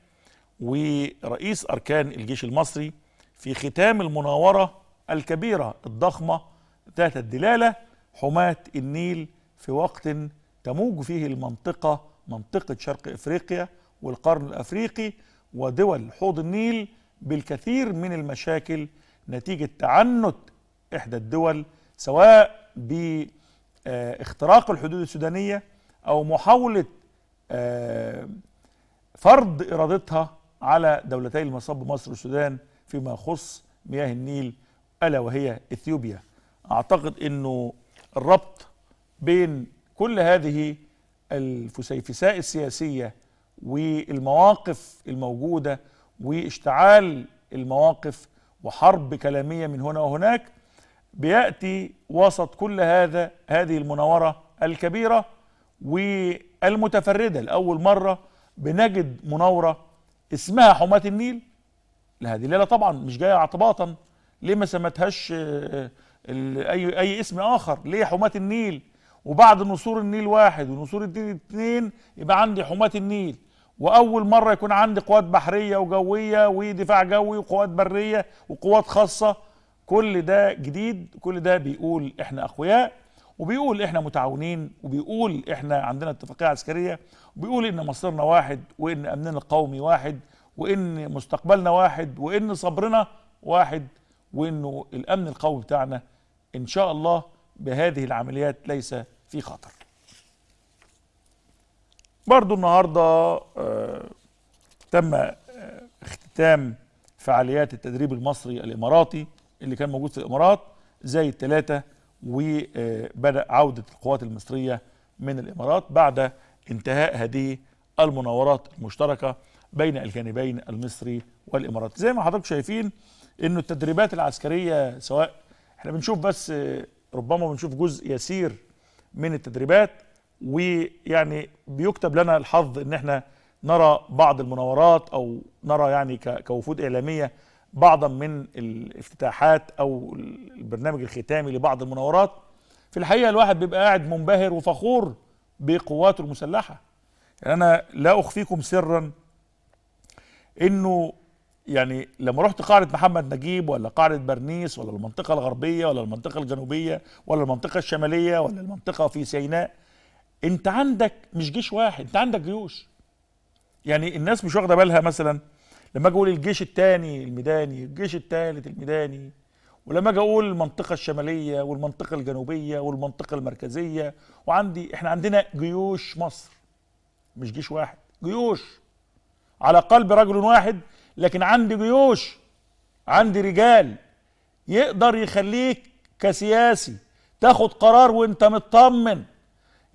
ورئيس أركان الجيش المصري في ختام المناورة الكبيرة الضخمة ذات الدلالة حماة النيل في وقت تموج فيه المنطقة منطقة شرق إفريقيا والقرن الأفريقي ودول حوض النيل بالكثير من المشاكل نتيجة تعنت إحدى الدول سواء باختراق الحدود السودانية أو محاولة آه، فرض إرادتها على دولتي المصب مصر والسودان فيما يخص مياه النيل ألا وهي إثيوبيا اعتقد انه الربط بين كل هذه الفسيفساء السياسيه والمواقف الموجوده واشتعال المواقف وحرب كلاميه من هنا وهناك بياتي وسط كل هذا هذه المناوره الكبيره والمتفرده لاول مره بنجد مناوره اسمها حماه النيل لهذه الليله طبعا مش جايه اعتباطا ليه ما سمتهاش آه، آه، اي اي اسم اخر ليه حماه النيل وبعد نصور النيل واحد ونصور النيل اثنين يبقى عندي حماه النيل واول مره يكون عندي قوات بحريه وجويه ودفاع جوي وقوات بريه وقوات خاصه كل ده جديد كل ده بيقول احنا اقوياء وبيقول احنا متعاونين وبيقول احنا عندنا اتفاقيه عسكريه وبيقول ان مصيرنا واحد وان امننا القومي واحد وان مستقبلنا واحد وان صبرنا واحد وانه الامن القومي بتاعنا إن شاء الله بهذه العمليات ليس في خطر برضو النهاردة آه، تم آه، اختتام فعاليات التدريب المصري الإماراتي اللي كان موجود في الإمارات زي الثلاثة وبدأ آه، عودة القوات المصرية من الإمارات بعد انتهاء هذه المناورات المشتركة بين الجانبين المصري والإماراتي زي ما حضراتكم شايفين ان التدريبات العسكرية سواء احنا بنشوف بس ربما بنشوف جزء يسير من التدريبات ويعني بيكتب لنا الحظ ان احنا نرى بعض المناورات او نرى يعني كوفود اعلاميه بعضا من الافتتاحات او البرنامج الختامي لبعض المناورات في الحقيقه الواحد بيبقى قاعد منبهر وفخور بقواته المسلحه يعني انا لا اخفيكم سرا انه يعني لما رحت قاعده محمد نجيب ولا قاعده برنيس ولا المنطقه الغربيه ولا المنطقه الجنوبيه ولا المنطقه الشماليه ولا المنطقه في سيناء انت عندك مش جيش واحد انت عندك جيوش يعني الناس مش واخده بالها مثلا لما اجي اقول الجيش الثاني الميداني الجيش الثالث الميداني ولما اجي اقول المنطقه الشماليه والمنطقه الجنوبيه والمنطقه المركزيه وعندي احنا عندنا جيوش مصر مش جيش واحد جيوش على قلب رجل واحد لكن عندي جيوش عندي رجال يقدر يخليك كسياسي تاخد قرار وانت مطمن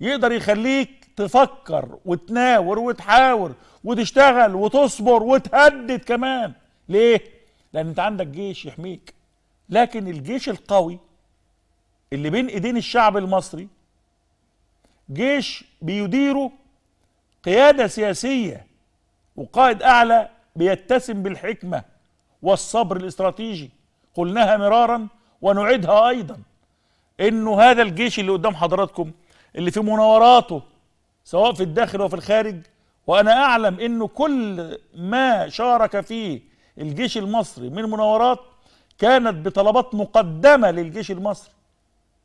يقدر يخليك تفكر وتناور وتحاور وتشتغل وتصبر وتهدد كمان ليه؟ لان انت عندك جيش يحميك لكن الجيش القوي اللي بين ايدين الشعب المصري جيش بيديره قياده سياسيه وقائد اعلى بيتسم بالحكمة والصبر الاستراتيجي قلناها مرارا ونعيدها أيضا إنه هذا الجيش اللي قدام حضراتكم اللي في مناوراته سواء في الداخل وفي الخارج وأنا أعلم إنه كل ما شارك فيه الجيش المصري من مناورات كانت بطلبات مقدمة للجيش المصري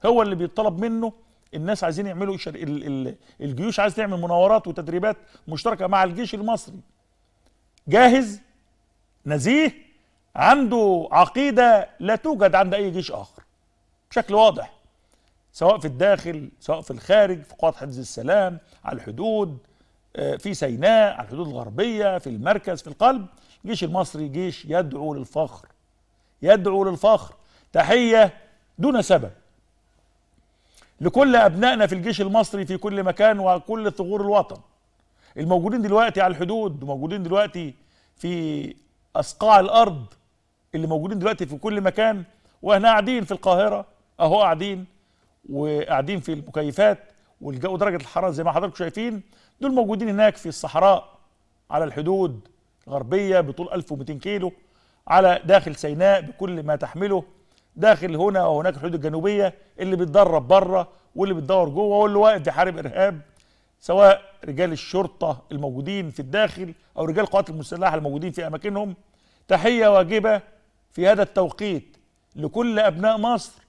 هو اللي بيطلب منه الناس عايزين يعملوا الجيوش عايز تعمل مناورات وتدريبات مشتركه مع الجيش المصري جاهز نزيه عنده عقيدة لا توجد عند أي جيش آخر بشكل واضح سواء في الداخل سواء في الخارج في قوات حفظ السلام على الحدود آه، في سيناء على الحدود الغربية في المركز في القلب الجيش المصري جيش يدعو للفخر يدعو للفخر تحية دون سبب لكل أبنائنا في الجيش المصري في كل مكان وكل ثغور الوطن الموجودين دلوقتي على الحدود وموجودين دلوقتي في أصقاع الأرض اللي موجودين دلوقتي في كل مكان وإحنا قاعدين في القاهرة أهو قاعدين وقاعدين في المكيفات والجو درجة الحرارة زي ما حضراتكم شايفين دول موجودين هناك في الصحراء على الحدود الغربية بطول 1200 كيلو على داخل سيناء بكل ما تحمله داخل هنا وهناك الحدود الجنوبية اللي بتدرب بره واللي بتدور جوه واللي واقف بيحارب إرهاب سواء رجال الشرطة الموجودين في الداخل أو رجال القوات المسلحة الموجودين في أماكنهم تحية واجبة في هذا التوقيت لكل أبناء مصر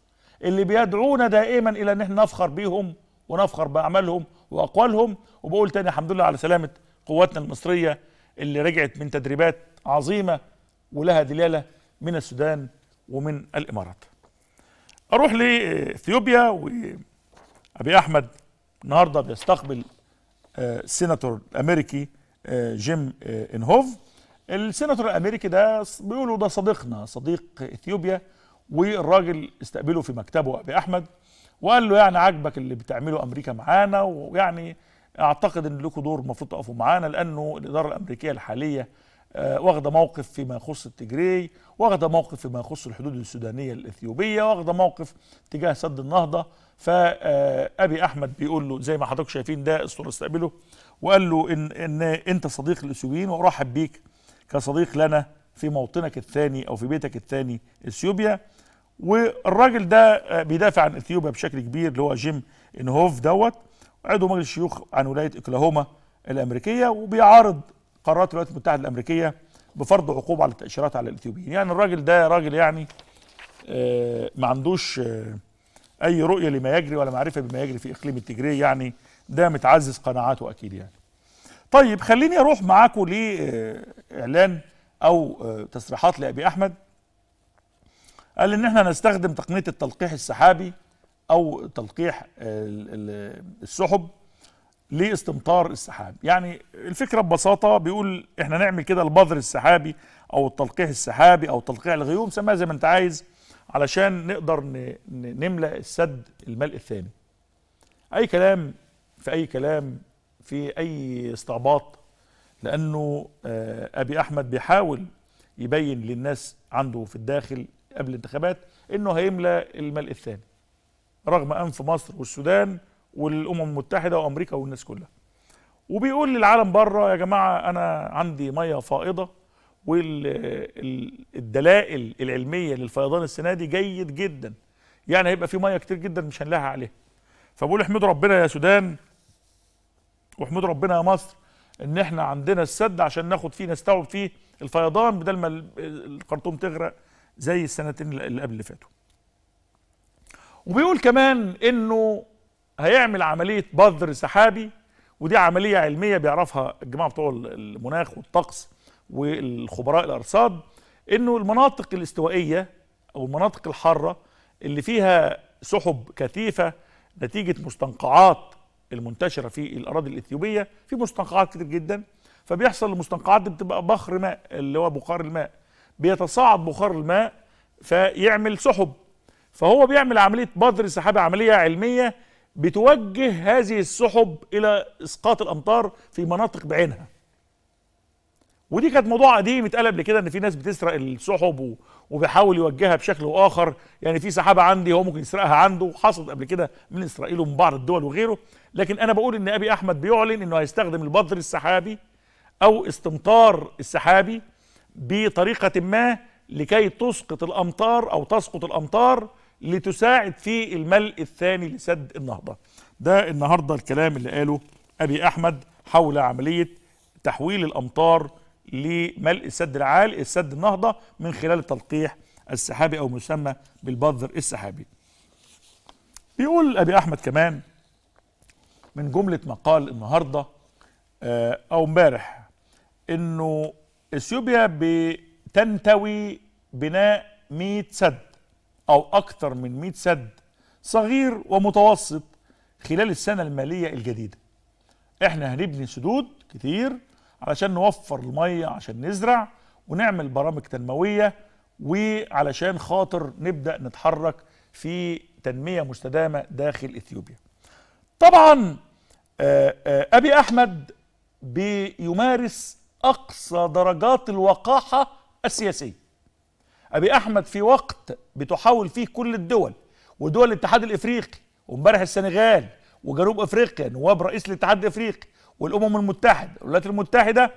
اللي بيدعونا دائما إلى أن احنا نفخر بيهم ونفخر بأعمالهم وأقوالهم وبقول تاني الحمد لله على سلامة قواتنا المصرية اللي رجعت من تدريبات عظيمة ولها دلالة من السودان ومن الإمارات أروح لإثيوبيا وأبي أحمد النهارده بيستقبل سيناتور امريكي آه، جيم آه، انهوف السيناتور الامريكي ده بيقولوا ده صديقنا صديق اثيوبيا والراجل استقبله في مكتبه ابي احمد وقال له يعني عاجبك اللي بتعمله امريكا معانا ويعني اعتقد ان لكم دور المفروض تقفوا معانا لانه الاداره الامريكيه الحاليه آه، واخده موقف فيما يخص التجري واخده موقف فيما يخص الحدود السودانيه الاثيوبيه واخده موقف تجاه سد النهضه فابي احمد بيقول له زي ما حضرتك شايفين ده الصوره استقبله وقال له ان ان انت صديق الاثيوبيين وارحب بيك كصديق لنا في موطنك الثاني او في بيتك الثاني اثيوبيا والراجل ده بيدافع عن اثيوبيا بشكل كبير اللي هو جيم انهوف دوت عضو مجلس الشيوخ عن ولايه اوكلاهوما الامريكيه وبيعارض قرارات الولايات المتحده الامريكيه بفرض عقوبه على التاشيرات على الاثيوبيين يعني الراجل ده راجل يعني آه، ما عندوش آه، اي رؤيه لما يجري ولا معرفه بما يجري في اقليم التجري يعني ده متعزز قناعاته اكيد يعني طيب خليني اروح معاكم لاعلان او آه، تصريحات لابي احمد قال ان احنا نستخدم تقنيه التلقيح السحابي او تلقيح السحب لاستمطار السحاب يعني الفكره ببساطه بيقول احنا نعمل كده البذر السحابي او التلقيح السحابي او تلقيح الغيوم سماها زي ما انت عايز علشان نقدر نملا السد الملء الثاني اي كلام في اي كلام في اي استعباط لانه آه، ابي احمد بيحاول يبين للناس عنده في الداخل قبل الانتخابات انه هيملا الملء الثاني رغم انف مصر والسودان والامم المتحده وامريكا والناس كلها وبيقول للعالم بره يا جماعه انا عندي ميه فائضه والدلائل العلميه للفيضان السنه دي جيد جدا يعني هيبقى في ميه كتير جدا مش هنلاقيها عليها فبقول احمد ربنا يا سودان واحمد ربنا يا مصر ان احنا عندنا السد عشان ناخد فيه نستوعب فيه الفيضان بدل ما الخرطوم تغرق زي السنتين اللي قبل اللي فاتوا وبيقول كمان انه هيعمل عمليه بذر سحابي ودي عمليه علميه بيعرفها الجماعه بتوع المناخ والطقس والخبراء الارصاد انه المناطق الاستوائيه او المناطق الحاره اللي فيها سحب كثيفه نتيجه مستنقعات المنتشره في الاراضي الاثيوبيه في مستنقعات كتير جدا فبيحصل المستنقعات دي بتبقى بخر ماء اللي هو بخار الماء بيتصاعد بخار الماء فيعمل سحب فهو بيعمل عمليه بذر سحابه عمليه علميه بتوجه هذه السحب الى اسقاط الامطار في مناطق بعينها ودي كانت موضوع قديم اتقال قبل كده ان في ناس بتسرق السحب وبيحاول يوجهها بشكل واخر يعني في سحابه عندي هو ممكن يسرقها عنده حصل قبل كده من اسرائيل ومن بعض الدول وغيره لكن انا بقول ان ابي احمد بيعلن انه هيستخدم البذر السحابي او استمطار السحابي بطريقه ما لكي تسقط الامطار او تسقط الامطار لتساعد في الملء الثاني لسد النهضه ده النهارده الكلام اللي قاله ابي احمد حول عمليه تحويل الامطار لملء السد العالي السد النهضة من خلال التلقيح السحابي أو مسمى بالبذر السحابي بيقول أبي أحمد كمان من جملة مقال النهاردة آه، أو امبارح إنه إثيوبيا بتنتوي بناء 100 سد أو أكثر من 100 سد صغير ومتوسط خلال السنة المالية الجديدة احنا هنبني سدود كتير علشان نوفر الميه عشان نزرع ونعمل برامج تنمويه وعلشان خاطر نبدا نتحرك في تنميه مستدامه داخل اثيوبيا. طبعا آه، آه، ابي احمد بيمارس اقصى درجات الوقاحه السياسيه. ابي احمد في وقت بتحاول فيه كل الدول ودول الاتحاد الافريقي وامبارح السنغال وجنوب افريقيا نواب رئيس الاتحاد الافريقي والامم المتحده الولايات المتحده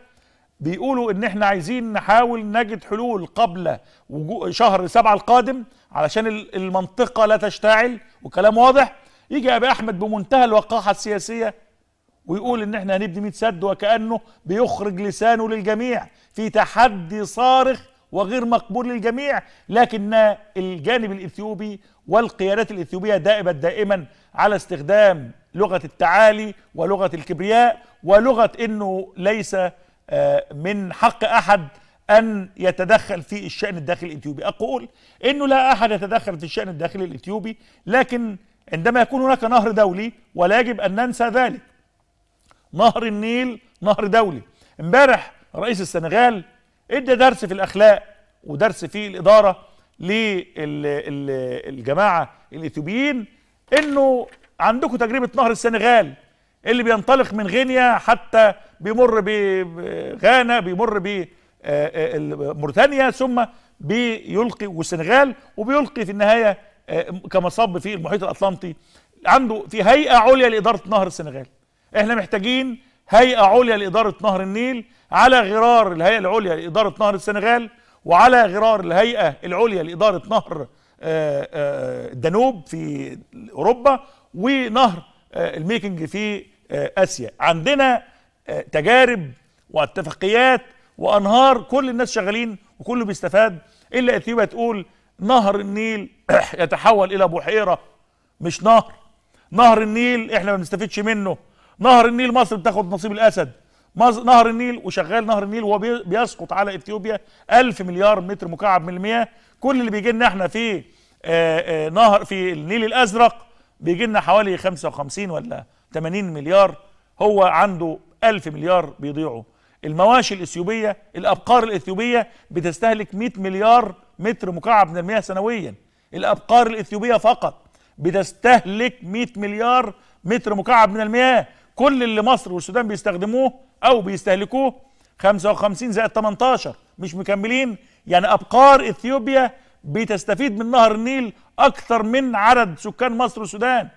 بيقولوا ان احنا عايزين نحاول نجد حلول قبل شهر سبعة القادم علشان المنطقه لا تشتعل وكلام واضح يجي ابي احمد بمنتهى الوقاحه السياسيه ويقول ان احنا هنبني 100 سد وكانه بيخرج لسانه للجميع في تحدي صارخ وغير مقبول للجميع لكن الجانب الاثيوبي والقيادات الاثيوبيه دائبت دائما على استخدام لغه التعالي ولغه الكبرياء ولغه انه ليس آه، من حق احد ان يتدخل في الشان الداخلي الاثيوبي اقول انه لا احد يتدخل في الشان الداخلي الاثيوبي لكن عندما يكون هناك نهر دولي ولا يجب ان ننسى ذلك نهر النيل نهر دولي امبارح رئيس السنغال ادى درس في الاخلاق ودرس في الاداره للجماعه الاثيوبيين انه عندكم تجربه نهر السنغال اللي بينطلق من غينيا حتى بيمر بغانا بيمر بموريتانيا آه، آه، ثم بيلقي والسنغال وبيلقي في النهايه آه، كمصب في المحيط الاطلنطي عنده في هيئه عليا لاداره نهر السنغال احنا محتاجين هيئه عليا لاداره نهر النيل على غرار الهيئه العليا لاداره نهر السنغال وعلى غرار الهيئه العليا لاداره نهر الدانوب في اوروبا ونهر آه، الميكنج في آه، اسيا عندنا آه، تجارب واتفاقيات وانهار كل الناس شغالين وكله بيستفاد الا اثيوبيا تقول نهر النيل يتحول الى بحيره مش نهر نهر النيل احنا ما بنستفدش منه نهر النيل مصر بتاخد نصيب الاسد نهر النيل وشغال نهر النيل وهو بيسقط على اثيوبيا 1000 مليار متر مكعب من المياه كل اللي بيجي لنا احنا في نهر في النيل الازرق بيجي لنا حوالي 55 ولا 80 مليار هو عنده 1000 مليار بيضيعوا المواشي الاثيوبيه الابقار الاثيوبيه بتستهلك 100 مليار متر مكعب من المياه سنويا الابقار الاثيوبيه فقط بتستهلك 100 مليار متر مكعب من المياه كل اللي مصر والسودان بيستخدموه او بيستهلكوه 55 زائد 18 مش مكملين يعني ابقار اثيوبيا بتستفيد من نهر النيل اكثر من عدد سكان مصر والسودان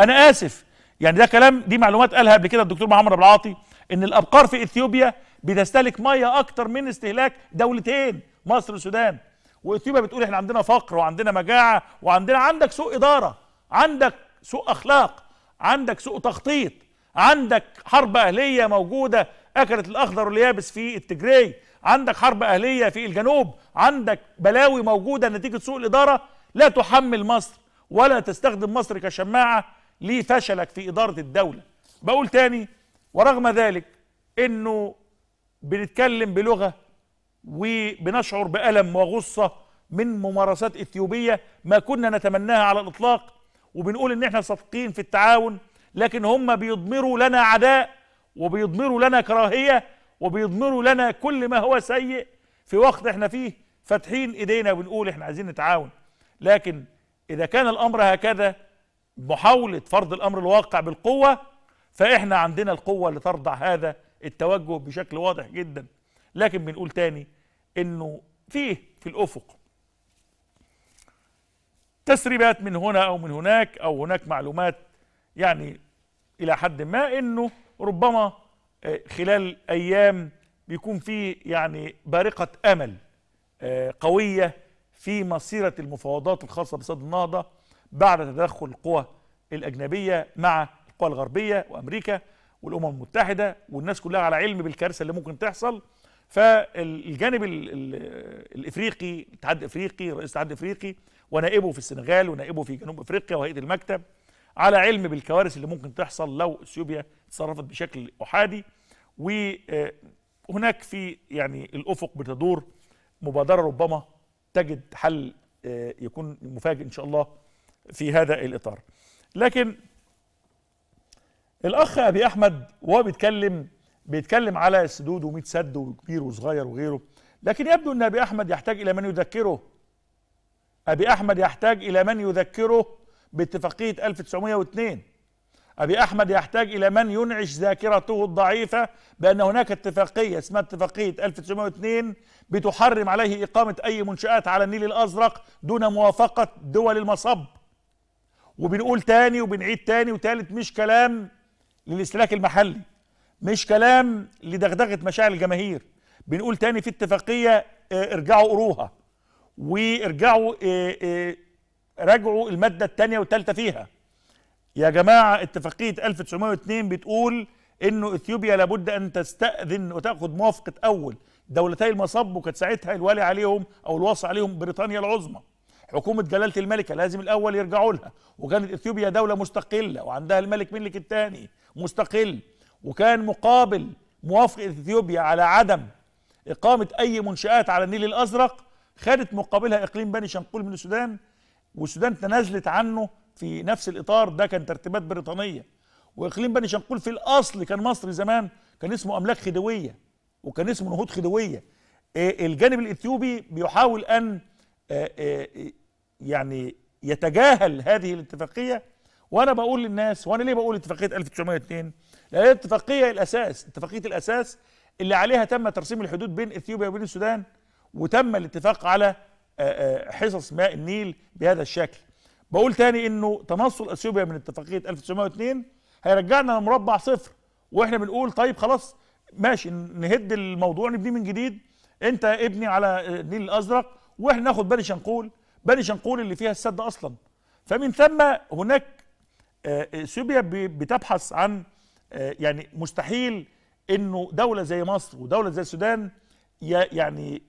انا اسف يعني ده كلام دي معلومات قالها قبل كده الدكتور محمد ابو العاطي ان الابقار في اثيوبيا بتستهلك ميه اكتر من استهلاك دولتين مصر والسودان واثيوبيا بتقول احنا عندنا فقر وعندنا مجاعه وعندنا عندك سوء اداره عندك سوء اخلاق عندك سوء تخطيط عندك حرب اهليه موجوده اكلت الاخضر واليابس في التجري عندك حرب أهلية في الجنوب عندك بلاوي موجودة نتيجة سوء الإدارة لا تحمل مصر ولا تستخدم مصر كشماعة لفشلك في إدارة الدولة بقول تاني ورغم ذلك أنه بنتكلم بلغة وبنشعر بألم وغصة من ممارسات إثيوبية ما كنا نتمناها على الإطلاق وبنقول ان احنا صادقين في التعاون لكن هم بيضمروا لنا عداء وبيضمروا لنا كراهيه وبيضمروا لنا كل ما هو سيء في وقت احنا فيه فاتحين ايدينا وبنقول احنا عايزين نتعاون لكن اذا كان الامر هكذا محاولة فرض الامر الواقع بالقوة فاحنا عندنا القوة اللي ترضع هذا التوجه بشكل واضح جدا لكن بنقول تاني انه فيه في الافق تسريبات من هنا او من هناك او هناك معلومات يعني الى حد ما انه ربما آه، خلال ايام بيكون في يعني بارقه امل آه، قويه في مسيره المفاوضات الخاصه بصد النهضه بعد تدخل القوى الاجنبيه مع القوى الغربيه وامريكا والامم المتحده والناس كلها على علم بالكارثه اللي ممكن تحصل فالجانب الـ الـ الافريقي الاتحاد الافريقي رئيس الاتحاد الافريقي ونائبه في السنغال ونائبه في جنوب افريقيا وهيئه المكتب على علم بالكوارث اللي ممكن تحصل لو اثيوبيا تصرفت بشكل احادي وهناك في يعني الافق بتدور مبادره ربما تجد حل آه، يكون مفاجئ ان شاء الله في هذا الاطار لكن الاخ ابي احمد وهو بيتكلم بيتكلم على السدود و100 سد وكبير وصغير وغيره لكن يبدو ان ابي احمد يحتاج الى من يذكره ابي احمد يحتاج الى من يذكره باتفاقية 1902 أبي أحمد يحتاج إلى من ينعش ذاكرته الضعيفة بأن هناك اتفاقية اسمها اتفاقية 1902 بتحرم عليه إقامة أي منشآت على النيل الأزرق دون موافقة دول المصب وبنقول تاني وبنعيد تاني وتالت مش كلام للاستهلاك المحلي مش كلام لدغدغة مشاعر الجماهير بنقول تاني في اتفاقية آه، ارجعوا قروها وارجعوا اه اه راجعوا الماده الثانيه والثالثه فيها يا جماعه اتفاقيه 1902 بتقول انه اثيوبيا لابد ان تستاذن وتاخذ موافقه اول دولتي المصب وكانت ساعتها الوالي عليهم او الوصي عليهم بريطانيا العظمى حكومه جلاله الملكه لازم الاول يرجعوا لها وكانت اثيوبيا دوله مستقله وعندها الملك ملك الثاني مستقل وكان مقابل موافقه اثيوبيا على عدم اقامه اي منشات على النيل الازرق خدت مقابلها اقليم بني شنقول من السودان والسودان تنازلت عنه في نفس الاطار ده كان ترتيبات بريطانيه واقليم بني شنقول في الاصل كان مصري زمان كان اسمه املاك خديويه وكان اسمه نهوض خديويه آه، الجانب الاثيوبي بيحاول ان آه، آه، يعني يتجاهل هذه الاتفاقيه وانا بقول للناس وانا ليه بقول اتفاقيه 1902 لان الاتفاقيه الاساس اتفاقيه الاساس اللي عليها تم ترسيم الحدود بين اثيوبيا وبين السودان وتم الاتفاق على آه، آه، حصص ماء النيل بهذا الشكل بقول تاني انه تنصل اثيوبيا من اتفاقيه 1902 هيرجعنا لمربع صفر واحنا بنقول طيب خلاص ماشي نهد الموضوع نبنيه من جديد انت ابني على النيل الازرق واحنا ناخد بني شنقول بني شنقول اللي فيها السد اصلا فمن ثم هناك آه، اثيوبيا بتبحث عن يعني مستحيل انه دوله زي مصر ودوله زي السودان يعني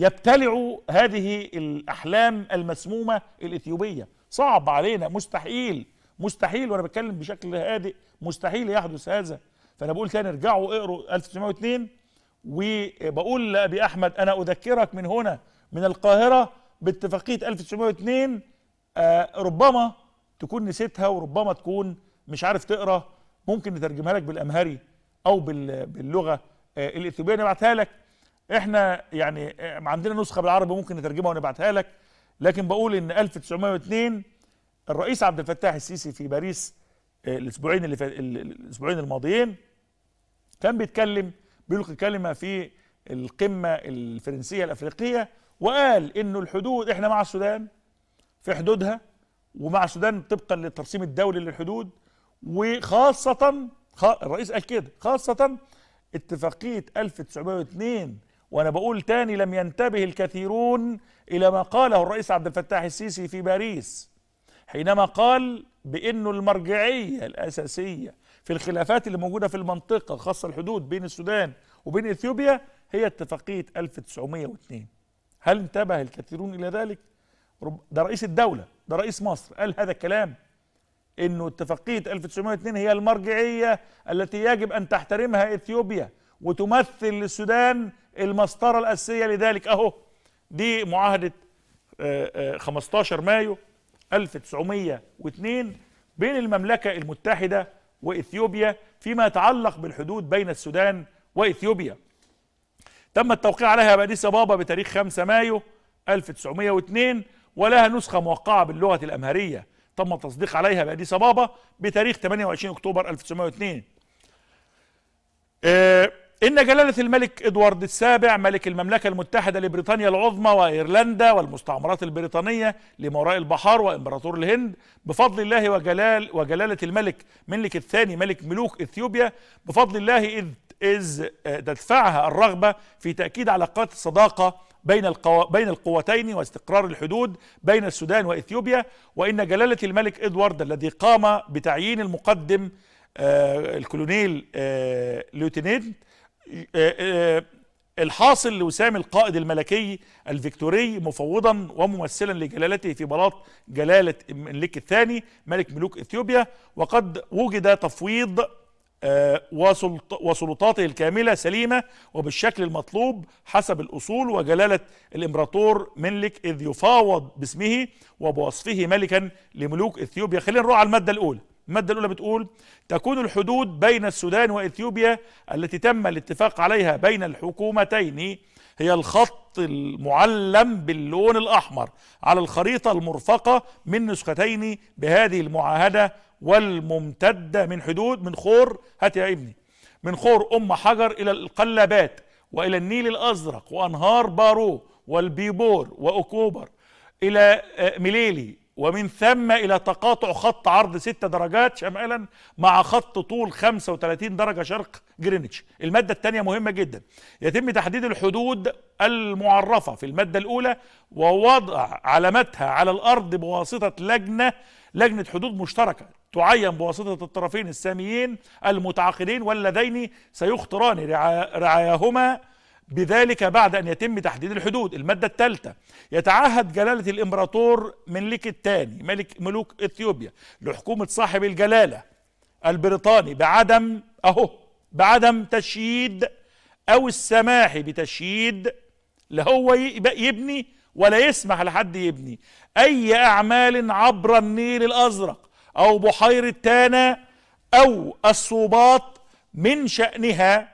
يبتلع هذه الأحلام المسمومة الإثيوبية صعب علينا مستحيل مستحيل وأنا بتكلم بشكل هادئ مستحيل يحدث هذا فأنا بقول تاني ارجعوا اقروا 1902 وبقول لأبي أحمد أنا أذكرك من هنا من القاهرة باتفاقية 1902 آه ربما تكون نسيتها وربما تكون مش عارف تقرا ممكن نترجمها لك بالأمهري أو باللغة آه، الإثيوبية نبعتها لك احنا يعني اه، عندنا نسخه بالعربي ممكن نترجمها ونبعتها لك لكن بقول ان 1902 الرئيس عبد الفتاح السيسي في باريس اه، الاسبوعين اللي ف... الاسبوعين الماضيين كان بيتكلم بيلقي كلمه في القمه الفرنسيه الافريقيه وقال انه الحدود احنا مع السودان في حدودها ومع السودان طبقا للترسيم الدولي للحدود وخاصه الرئيس قال كده خاصه اتفاقيه 1902 وانا بقول تاني لم ينتبه الكثيرون الى ما قاله الرئيس عبد الفتاح السيسي في باريس حينما قال بانه المرجعيه الاساسيه في الخلافات اللي موجوده في المنطقه خاصه الحدود بين السودان وبين اثيوبيا هي اتفاقيه 1902 هل انتبه الكثيرون الى ذلك ده رئيس الدوله ده رئيس مصر قال هذا الكلام انه اتفاقيه 1902 هي المرجعيه التي يجب ان تحترمها اثيوبيا وتمثل للسودان المسطرة الأساسية لذلك أهو دي معاهدة 15 آه، آه، مايو 1902 بين المملكة المتحدة وإثيوبيا فيما يتعلق بالحدود بين السودان وإثيوبيا تم التوقيع عليها بأديس بابا بتاريخ 5 مايو 1902 ولها نسخة موقعة باللغة الأمهرية تم التصديق عليها بأديس بابا بتاريخ 28 أكتوبر 1902 آه إن جلالة الملك إدوارد السابع ملك المملكة المتحدة لبريطانيا العظمى وإيرلندا والمستعمرات البريطانية لموراء البحار وإمبراطور الهند بفضل الله وجلال وجلالة الملك منلك الثاني ملك ملوك إثيوبيا بفضل الله إذ إذ تدفعها الرغبة في تأكيد علاقات الصداقة بين القو... بين القوتين واستقرار الحدود بين السودان واثيوبيا وان جلاله الملك ادوارد الذي قام بتعيين المقدم آه الكولونيل آه ليوتينيد آه، آه، الحاصل لوسام القائد الملكي الفيكتوري مفوضا وممثلا لجلالته في بلاط جلالة الملك الثاني ملك ملوك إثيوبيا وقد وجد تفويض آه، وسلطاته الكاملة سليمة وبالشكل المطلوب حسب الأصول وجلالة الإمبراطور منلك إذ يفاوض باسمه وبوصفه ملكا لملوك إثيوبيا خلينا نروح على المادة الأولى المادة الأولى بتقول تكون الحدود بين السودان وإثيوبيا التي تم الاتفاق عليها بين الحكومتين هي الخط المعلم باللون الأحمر على الخريطة المرفقة من نسختين بهذه المعاهدة والممتدة من حدود من خور هات يا ابني من خور أم حجر إلى القلابات وإلى النيل الأزرق وأنهار بارو والبيبور وأكوبر إلى آه، ميليلي ومن ثم إلى تقاطع خط عرض 6 درجات شمالا مع خط طول 35 درجة شرق جرينتش المادة الثانية مهمة جدا يتم تحديد الحدود المعرفة في المادة الأولى ووضع علامتها على الأرض بواسطة لجنة لجنة حدود مشتركة تعين بواسطة الطرفين الساميين المتعاقدين واللذين سيخطران رعاياهما بذلك بعد أن يتم تحديد الحدود المادة الثالثة يتعهد جلالة الإمبراطور منلك الثاني ملك ملوك إثيوبيا لحكومة صاحب الجلالة البريطاني بعدم أهو بعدم تشييد أو السماح بتشييد لا هو يبني ولا يسمح لحد يبني أي أعمال عبر النيل الأزرق أو بحيرة تانا أو الصوبات من شأنها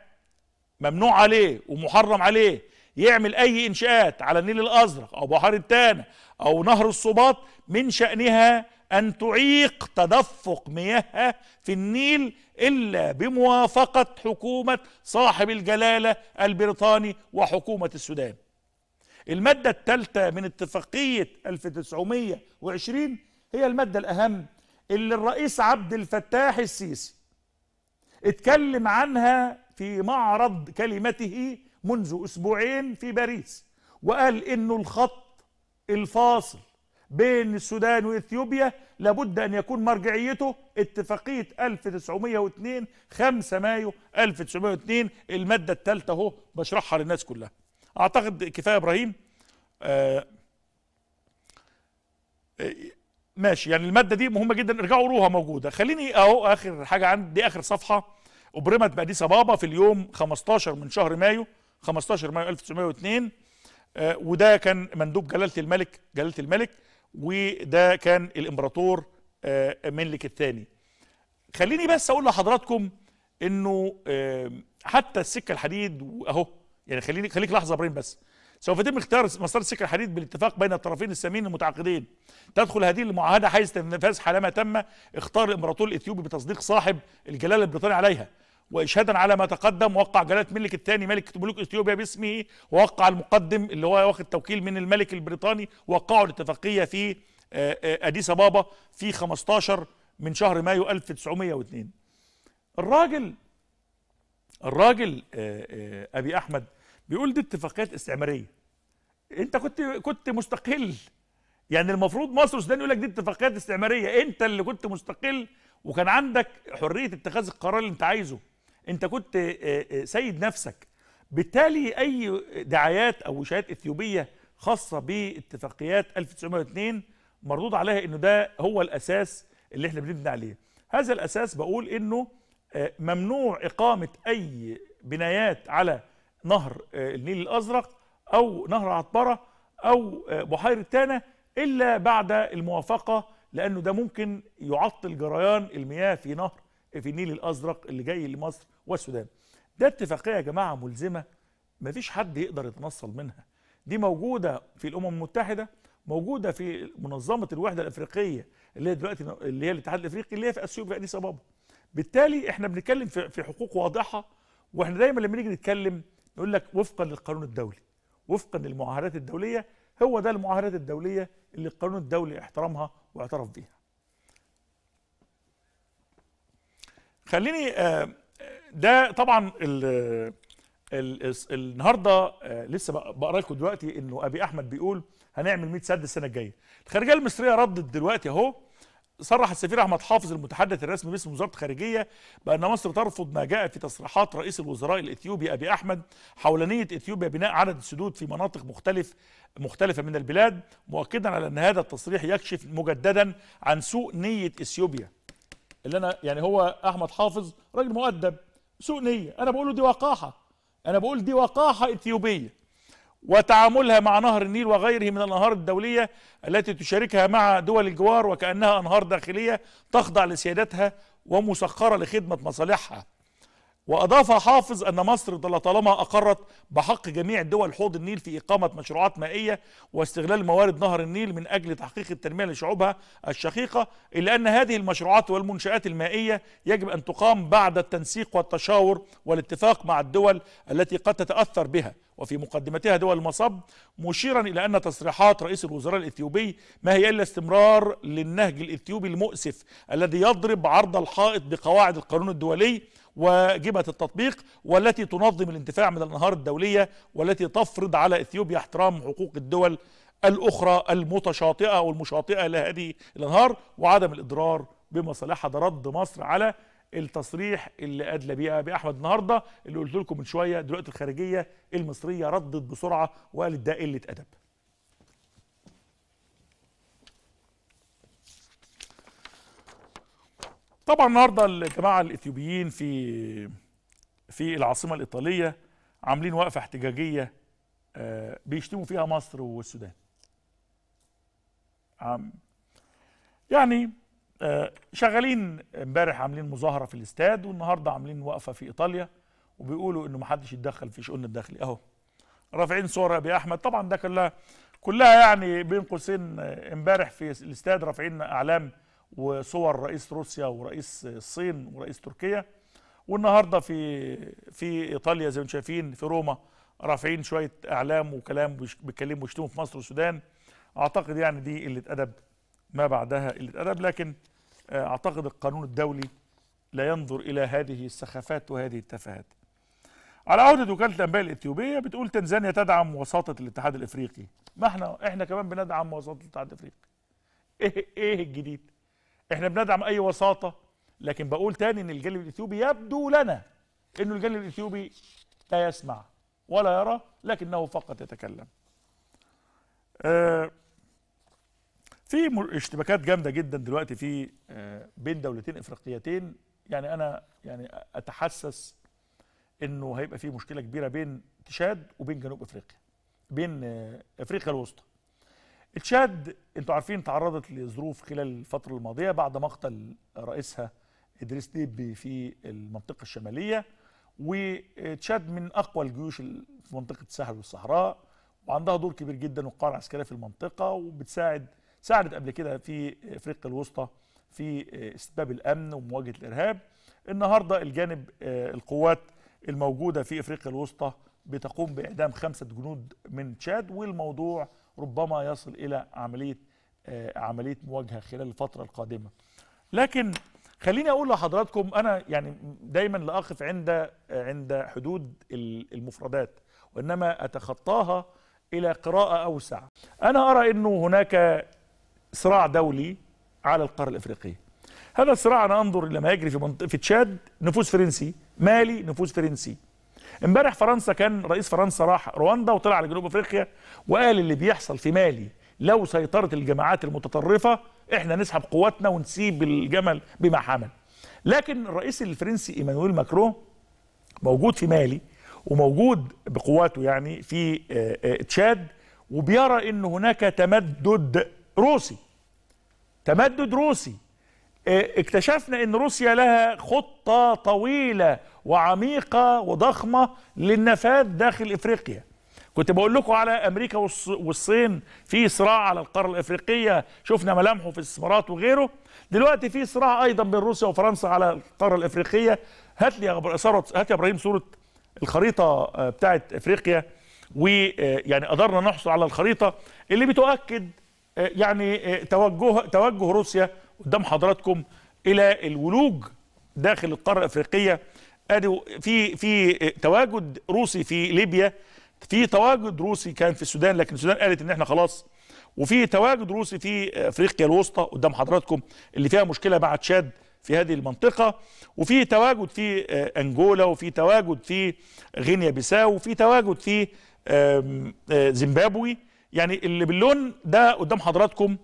ممنوع عليه ومحرم عليه يعمل اي انشاءات على النيل الازرق او بحر التانه او نهر الصباط من شانها ان تعيق تدفق مياهها في النيل الا بموافقه حكومه صاحب الجلاله البريطاني وحكومه السودان. الماده الثالثه من اتفاقيه 1920 هي الماده الاهم اللي الرئيس عبد الفتاح السيسي اتكلم عنها في معرض كلمته منذ أسبوعين في باريس وقال إنه الخط الفاصل بين السودان وإثيوبيا لابد أن يكون مرجعيته اتفاقية 1902 5 مايو 1902 المادة الثالثة أهو بشرحها للناس كلها أعتقد كفاية إبراهيم آه،, آه ماشي يعني المادة دي مهمة جدا ارجعوا روها موجودة خليني أهو آخر حاجة عندي دي آخر صفحة أبرمت بأديس أبابا في اليوم 15 من شهر مايو 15 مايو 1902 آه، وده كان مندوب جلالة الملك جلالة الملك وده كان الإمبراطور آه، منلك الثاني خليني بس أقول لحضراتكم إنه آه، حتى السكة الحديد وأهو يعني خليني خليك لحظة إبراهيم بس سوف يتم اختيار مسار السكة الحديد بالاتفاق بين الطرفين السامين المتعاقدين تدخل هذه المعاهدة حيث تنفاذ حالما تم اختار الامبراطور الاثيوبي بتصديق صاحب الجلالة البريطانية عليها واشهادا على ما تقدم وقع جلاله ملك الثاني ملك ملوك اثيوبيا باسمه ووقع المقدم اللي هو واخد توكيل من الملك البريطاني وقعوا الاتفاقيه في آه، آه، اديس ابابا في 15 من شهر مايو 1902 الراجل الراجل آه، ابي احمد بيقول دي اتفاقيات استعماريه انت كنت كنت مستقل يعني المفروض مصر والسودان يقول لك دي اتفاقيات استعماريه انت اللي كنت مستقل وكان عندك حريه اتخاذ القرار اللي انت عايزه انت كنت آه، آه، سيد نفسك بالتالي اي دعايات او وشايات اثيوبيه خاصه باتفاقيات 1902 مردود عليها انه ده هو الاساس اللي احنا بنبني عليه هذا الاساس بقول انه آه، ممنوع اقامه اي بنايات على نهر النيل الازرق او نهر عطبره او بحيره تانا الا بعد الموافقه لانه ده ممكن يعطل جريان المياه في نهر في النيل الازرق اللي جاي لمصر والسودان ده اتفاقيه يا جماعه ملزمه ما فيش حد يقدر يتنصل منها دي موجوده في الامم المتحده موجوده في منظمه الوحده الافريقيه اللي هي دلوقتي اللي هي الاتحاد الافريقي اللي هي في اثيوبيا في اديس ابابا بالتالي احنا بنتكلم في في حقوق واضحه واحنا دايما لما نيجي نتكلم نقول لك وفقا للقانون الدولي وفقا للمعاهدات الدوليه هو ده المعاهدات الدوليه اللي القانون الدولي احترمها واعترف بيها خليني آه، ده طبعا الـ الـ النهارده آه، لسه بقرا لكم دلوقتي انه ابي احمد بيقول هنعمل 100 سد السنه الجايه الخارجيه المصريه ردت دلوقتي اهو صرح السفير احمد حافظ المتحدث الرسمي باسم وزاره الخارجيه بان مصر ترفض ما جاء في تصريحات رئيس الوزراء الاثيوبي ابي احمد حول نيه اثيوبيا بناء عدد السدود في مناطق مختلف مختلفه من البلاد مؤكدا على ان هذا التصريح يكشف مجددا عن سوء نيه اثيوبيا اللي انا يعني هو احمد حافظ راجل مؤدب سوء نيه انا بقول له دي وقاحه انا بقول دي وقاحه اثيوبيه وتعاملها مع نهر النيل وغيره من الانهار الدوليه التي تشاركها مع دول الجوار وكانها انهار داخليه تخضع لسيادتها ومسخره لخدمه مصالحها وأضاف حافظ أن مصر لطالما أقرت بحق جميع دول حوض النيل في إقامة مشروعات مائية واستغلال موارد نهر النيل من أجل تحقيق التنمية لشعوبها الشقيقة إلا أن هذه المشروعات والمنشآت المائية يجب أن تقام بعد التنسيق والتشاور والاتفاق مع الدول التي قد تتأثر بها وفي مقدمتها دول المصب مشيرا إلى أن تصريحات رئيس الوزراء الإثيوبي ما هي إلا استمرار للنهج الإثيوبي المؤسف الذي يضرب عرض الحائط بقواعد القانون الدولي وجبهة التطبيق والتي تنظم الانتفاع من الأنهار الدولية والتي تفرض على إثيوبيا احترام حقوق الدول الأخرى المتشاطئة أو المشاطئة لهذه الأنهار وعدم الإضرار بمصالحها ده رد مصر على التصريح اللي ادلى بيه أحمد النهارده اللي قلت لكم من شويه دلوقتي الخارجيه المصريه ردت بسرعه وقالت ده قله ادب طبعا النهارده الجماعه الاثيوبيين في في العاصمه الايطاليه عاملين وقفه احتجاجيه آه، بيشتموا فيها مصر والسودان عم يعني آه، شغالين امبارح عاملين مظاهره في الاستاد والنهارده عاملين وقفه في ايطاليا وبيقولوا انه محدش يتدخل في شؤون الداخلي اهو رافعين صور يا احمد طبعا ده كلها كلها يعني بين قوسين آه، امبارح في الاستاد رافعين اعلام وصور رئيس روسيا ورئيس الصين ورئيس تركيا والنهارده في في ايطاليا زي ما شايفين في روما رافعين شويه اعلام وكلام بيتكلموا ويشتموا في مصر والسودان اعتقد يعني دي قله ادب ما بعدها قله ادب لكن آه، اعتقد القانون الدولي لا ينظر الى هذه السخافات وهذه التفاهات. على عودة وكالة الأنباء الإثيوبية بتقول تنزانيا تدعم وساطة الاتحاد الإفريقي ما احنا احنا كمان بندعم وساطة الاتحاد الإفريقي. إيه إيه الجديد؟ احنا بندعم اي وساطه لكن بقول تاني ان الجانب الاثيوبي يبدو لنا انه الجانب الاثيوبي لا يسمع ولا يرى لكنه فقط يتكلم آه في اشتباكات جامده جدا دلوقتي في آه بين دولتين افريقيتين يعني انا يعني اتحسس انه هيبقى في مشكله كبيره بين تشاد وبين جنوب افريقيا بين آه افريقيا الوسطى تشاد انتوا عارفين تعرضت لظروف خلال الفترة الماضية بعد مقتل رئيسها إدريس ديبي في المنطقة الشمالية وتشاد من أقوى الجيوش في منطقة الساحل والصحراء وعندها دور كبير جدا والقاعدة العسكرية في المنطقة وبتساعد ساعدت قبل كده في افريقيا الوسطى في استباب الامن ومواجهه الارهاب النهارده الجانب آه، القوات الموجوده في افريقيا الوسطى بتقوم باعدام خمسه جنود من تشاد والموضوع ربما يصل الى عمليه آه، عمليه مواجهه خلال الفتره القادمه لكن خليني اقول لحضراتكم انا يعني دايما لا اقف عند عند حدود المفردات وانما اتخطاها الى قراءه اوسع انا ارى انه هناك صراع دولي على القاره الافريقيه هذا الصراع انا انظر الى ما يجري في منطقه في تشاد نفوذ فرنسي مالي نفوذ فرنسي امبارح فرنسا كان رئيس فرنسا راح رواندا وطلع على جنوب افريقيا وقال اللي بيحصل في مالي لو سيطرت الجماعات المتطرفه احنا نسحب قواتنا ونسيب الجمل بما حمل لكن الرئيس الفرنسي ايمانويل ماكرون موجود في مالي وموجود بقواته يعني في آه، آه، تشاد وبيرى ان هناك تمدد روسي تمدد روسي إيه، اكتشفنا ان روسيا لها خطة طويلة وعميقة وضخمة للنفاذ داخل افريقيا كنت بقول لكم على امريكا والصين في صراع على القاره الافريقيه شفنا ملامحه في الاستثمارات وغيره دلوقتي في صراع ايضا بين روسيا وفرنسا على القاره الافريقيه هات لي يا هات يا ابراهيم صوره الخريطه آه، بتاعه افريقيا ويعني آه، قدرنا نحصل على الخريطه اللي بتؤكد آه، يعني توجه توجه روسيا قدام حضراتكم الى الولوج داخل القاره الافريقيه ادي في في تواجد روسي في ليبيا في تواجد روسي كان في السودان لكن السودان قالت ان احنا خلاص وفي تواجد روسي في افريقيا الوسطى قدام حضراتكم اللي فيها مشكله مع تشاد في هذه المنطقة وفي تواجد في آه، أنجولا وفي تواجد في غينيا بيساو وفي تواجد في آه، زيمبابوي يعني اللي باللون ده قدام حضراتكم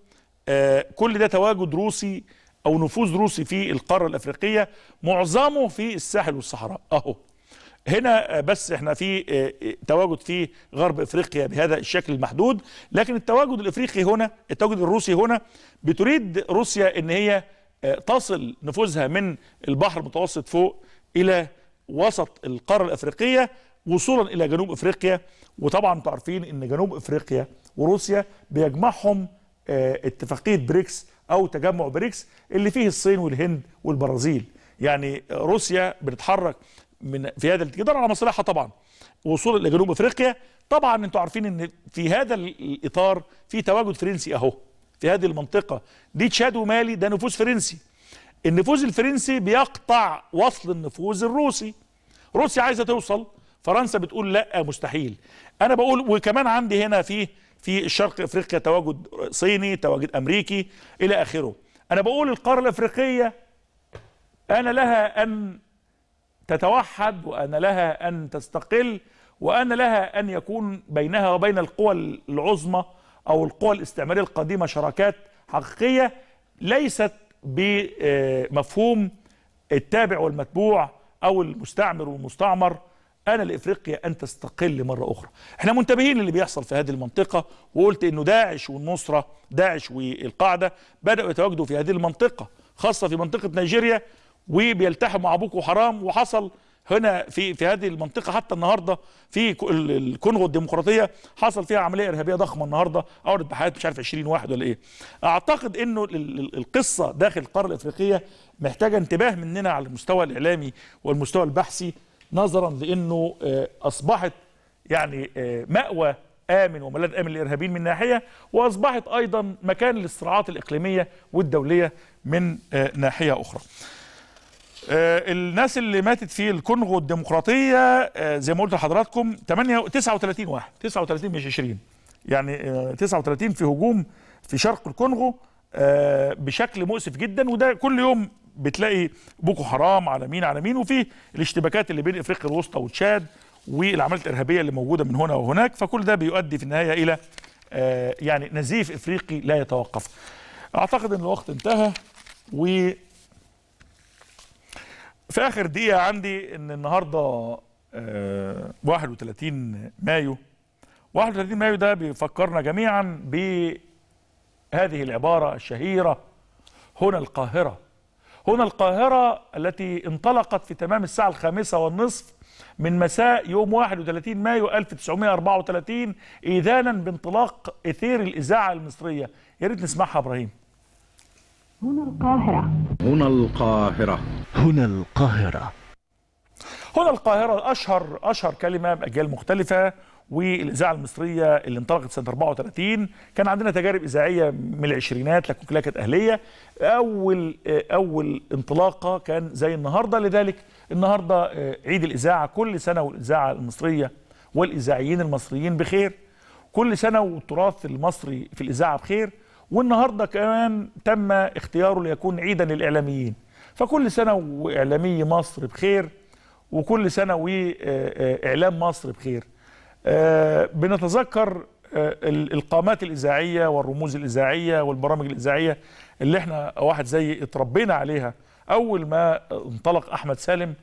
آه، كل ده تواجد روسي او نفوذ روسي في القاره الافريقيه معظمه في الساحل والصحراء اهو هنا آه، بس احنا في آه، تواجد في غرب افريقيا بهذا الشكل المحدود لكن التواجد الافريقي هنا التواجد الروسي هنا بتريد روسيا ان هي تصل نفوذها من البحر المتوسط فوق الى وسط القاره الافريقيه وصولا الى جنوب افريقيا وطبعا تعرفين ان جنوب افريقيا وروسيا بيجمعهم آه، اتفاقيه بريكس او تجمع بريكس اللي فيه الصين والهند والبرازيل يعني روسيا بتتحرك من في هذا الاتجاه على مصالحها طبعا وصول لجنوب افريقيا طبعا انتم عارفين ان في هذا الاطار في تواجد فرنسي اهو في هذه المنطقه دي تشاد ومالي ده نفوذ فرنسي النفوذ الفرنسي بيقطع وصل النفوذ الروسي روسيا عايزه توصل فرنسا بتقول لا مستحيل انا بقول وكمان عندي هنا في في شرق افريقيا تواجد صيني تواجد امريكي الى اخره انا بقول القاره الافريقيه انا لها ان تتوحد وان لها ان تستقل وان لها ان يكون بينها وبين القوى العظمى او القوى الاستعماريه القديمه شراكات حقيقيه ليست بمفهوم التابع والمتبوع او المستعمر والمستعمر أنا لإفريقيا أن تستقل مرة أخرى احنا منتبهين للي بيحصل في هذه المنطقة وقلت أنه داعش والنصرة داعش والقاعدة بدأوا يتواجدوا في هذه المنطقة خاصة في منطقة نيجيريا وبيلتحموا مع بوكو حرام وحصل هنا في في هذه المنطقه حتى النهارده في الكونغو الديمقراطيه حصل فيها عمليه ارهابيه ضخمه النهارده اورد بحياه مش عارف 20 واحد ولا ايه اعتقد انه القصه داخل القاره الافريقيه محتاجه انتباه مننا على المستوى الاعلامي والمستوى البحثي نظرا لانه آه، اصبحت يعني آه، ماوى امن وملاذ امن للارهابيين من ناحيه واصبحت ايضا مكان للصراعات الاقليميه والدوليه من آه، ناحيه اخرى. الناس اللي ماتت في الكونغو الديمقراطيه زي ما قلت لحضراتكم 8 39 واحد 39 مش 20 يعني 39 في هجوم في شرق الكونغو بشكل مؤسف جدا وده كل يوم بتلاقي بوكو حرام على مين على مين وفي الاشتباكات اللي بين افريقيا الوسطى وتشاد والعمليات الارهابيه اللي موجوده من هنا وهناك فكل ده بيؤدي في النهايه الى آه، يعني نزيف افريقي لا يتوقف. اعتقد ان الوقت انتهى و في اخر دقيقه عندي ان النهارده 31 آه، مايو 31 مايو ده بيفكرنا جميعا بهذه العباره الشهيره هنا القاهره هنا القاهرة التي انطلقت في تمام الساعة الخامسة والنصف من مساء يوم 31 مايو 1934 إذانا بانطلاق إثير الإذاعة المصرية يا ريت نسمعها إبراهيم هنا القاهرة هنا القاهرة هنا القاهرة هنا القاهرة أشهر أشهر كلمة بأجيال مختلفة والاذاعه المصريه اللي انطلقت سنه 34 كان عندنا تجارب اذاعيه من العشرينات لكن كلها كانت اهليه اول اول انطلاقه كان زي النهارده لذلك النهارده آه، عيد الاذاعه كل سنه والاذاعه المصريه والاذاعيين المصريين بخير كل سنه والتراث المصري في الاذاعه بخير والنهارده كمان تم اختياره ليكون عيدا للاعلاميين فكل سنه واعلامي مصر بخير وكل سنه واعلام آه، آه، مصر بخير آه، بنتذكر آه، القامات الإذاعية والرموز الإذاعية والبرامج الإذاعية اللي احنا واحد زي اتربينا عليها أول ما انطلق أحمد سالم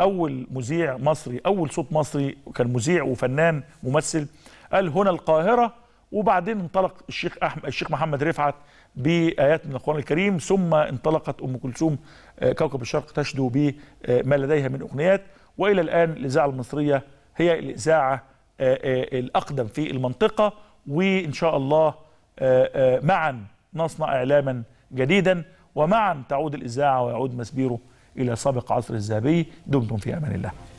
أول مذيع مصري أول صوت مصري كان مذيع وفنان ممثل قال هنا القاهرة وبعدين انطلق الشيخ أحمد الشيخ محمد رفعت بآيات من القرآن الكريم ثم انطلقت أم كلثوم آه، كوكب الشرق تشدو بما لديها من أغنيات وإلى الآن الإذاعة المصرية هي الإذاعة آه، آه، الأقدم في المنطقة وإن شاء الله آه، معا نصنع إعلاما جديدا ومعا تعود الإذاعة ويعود مسبيره إلى سابق عصر الذهبي دمتم في أمان الله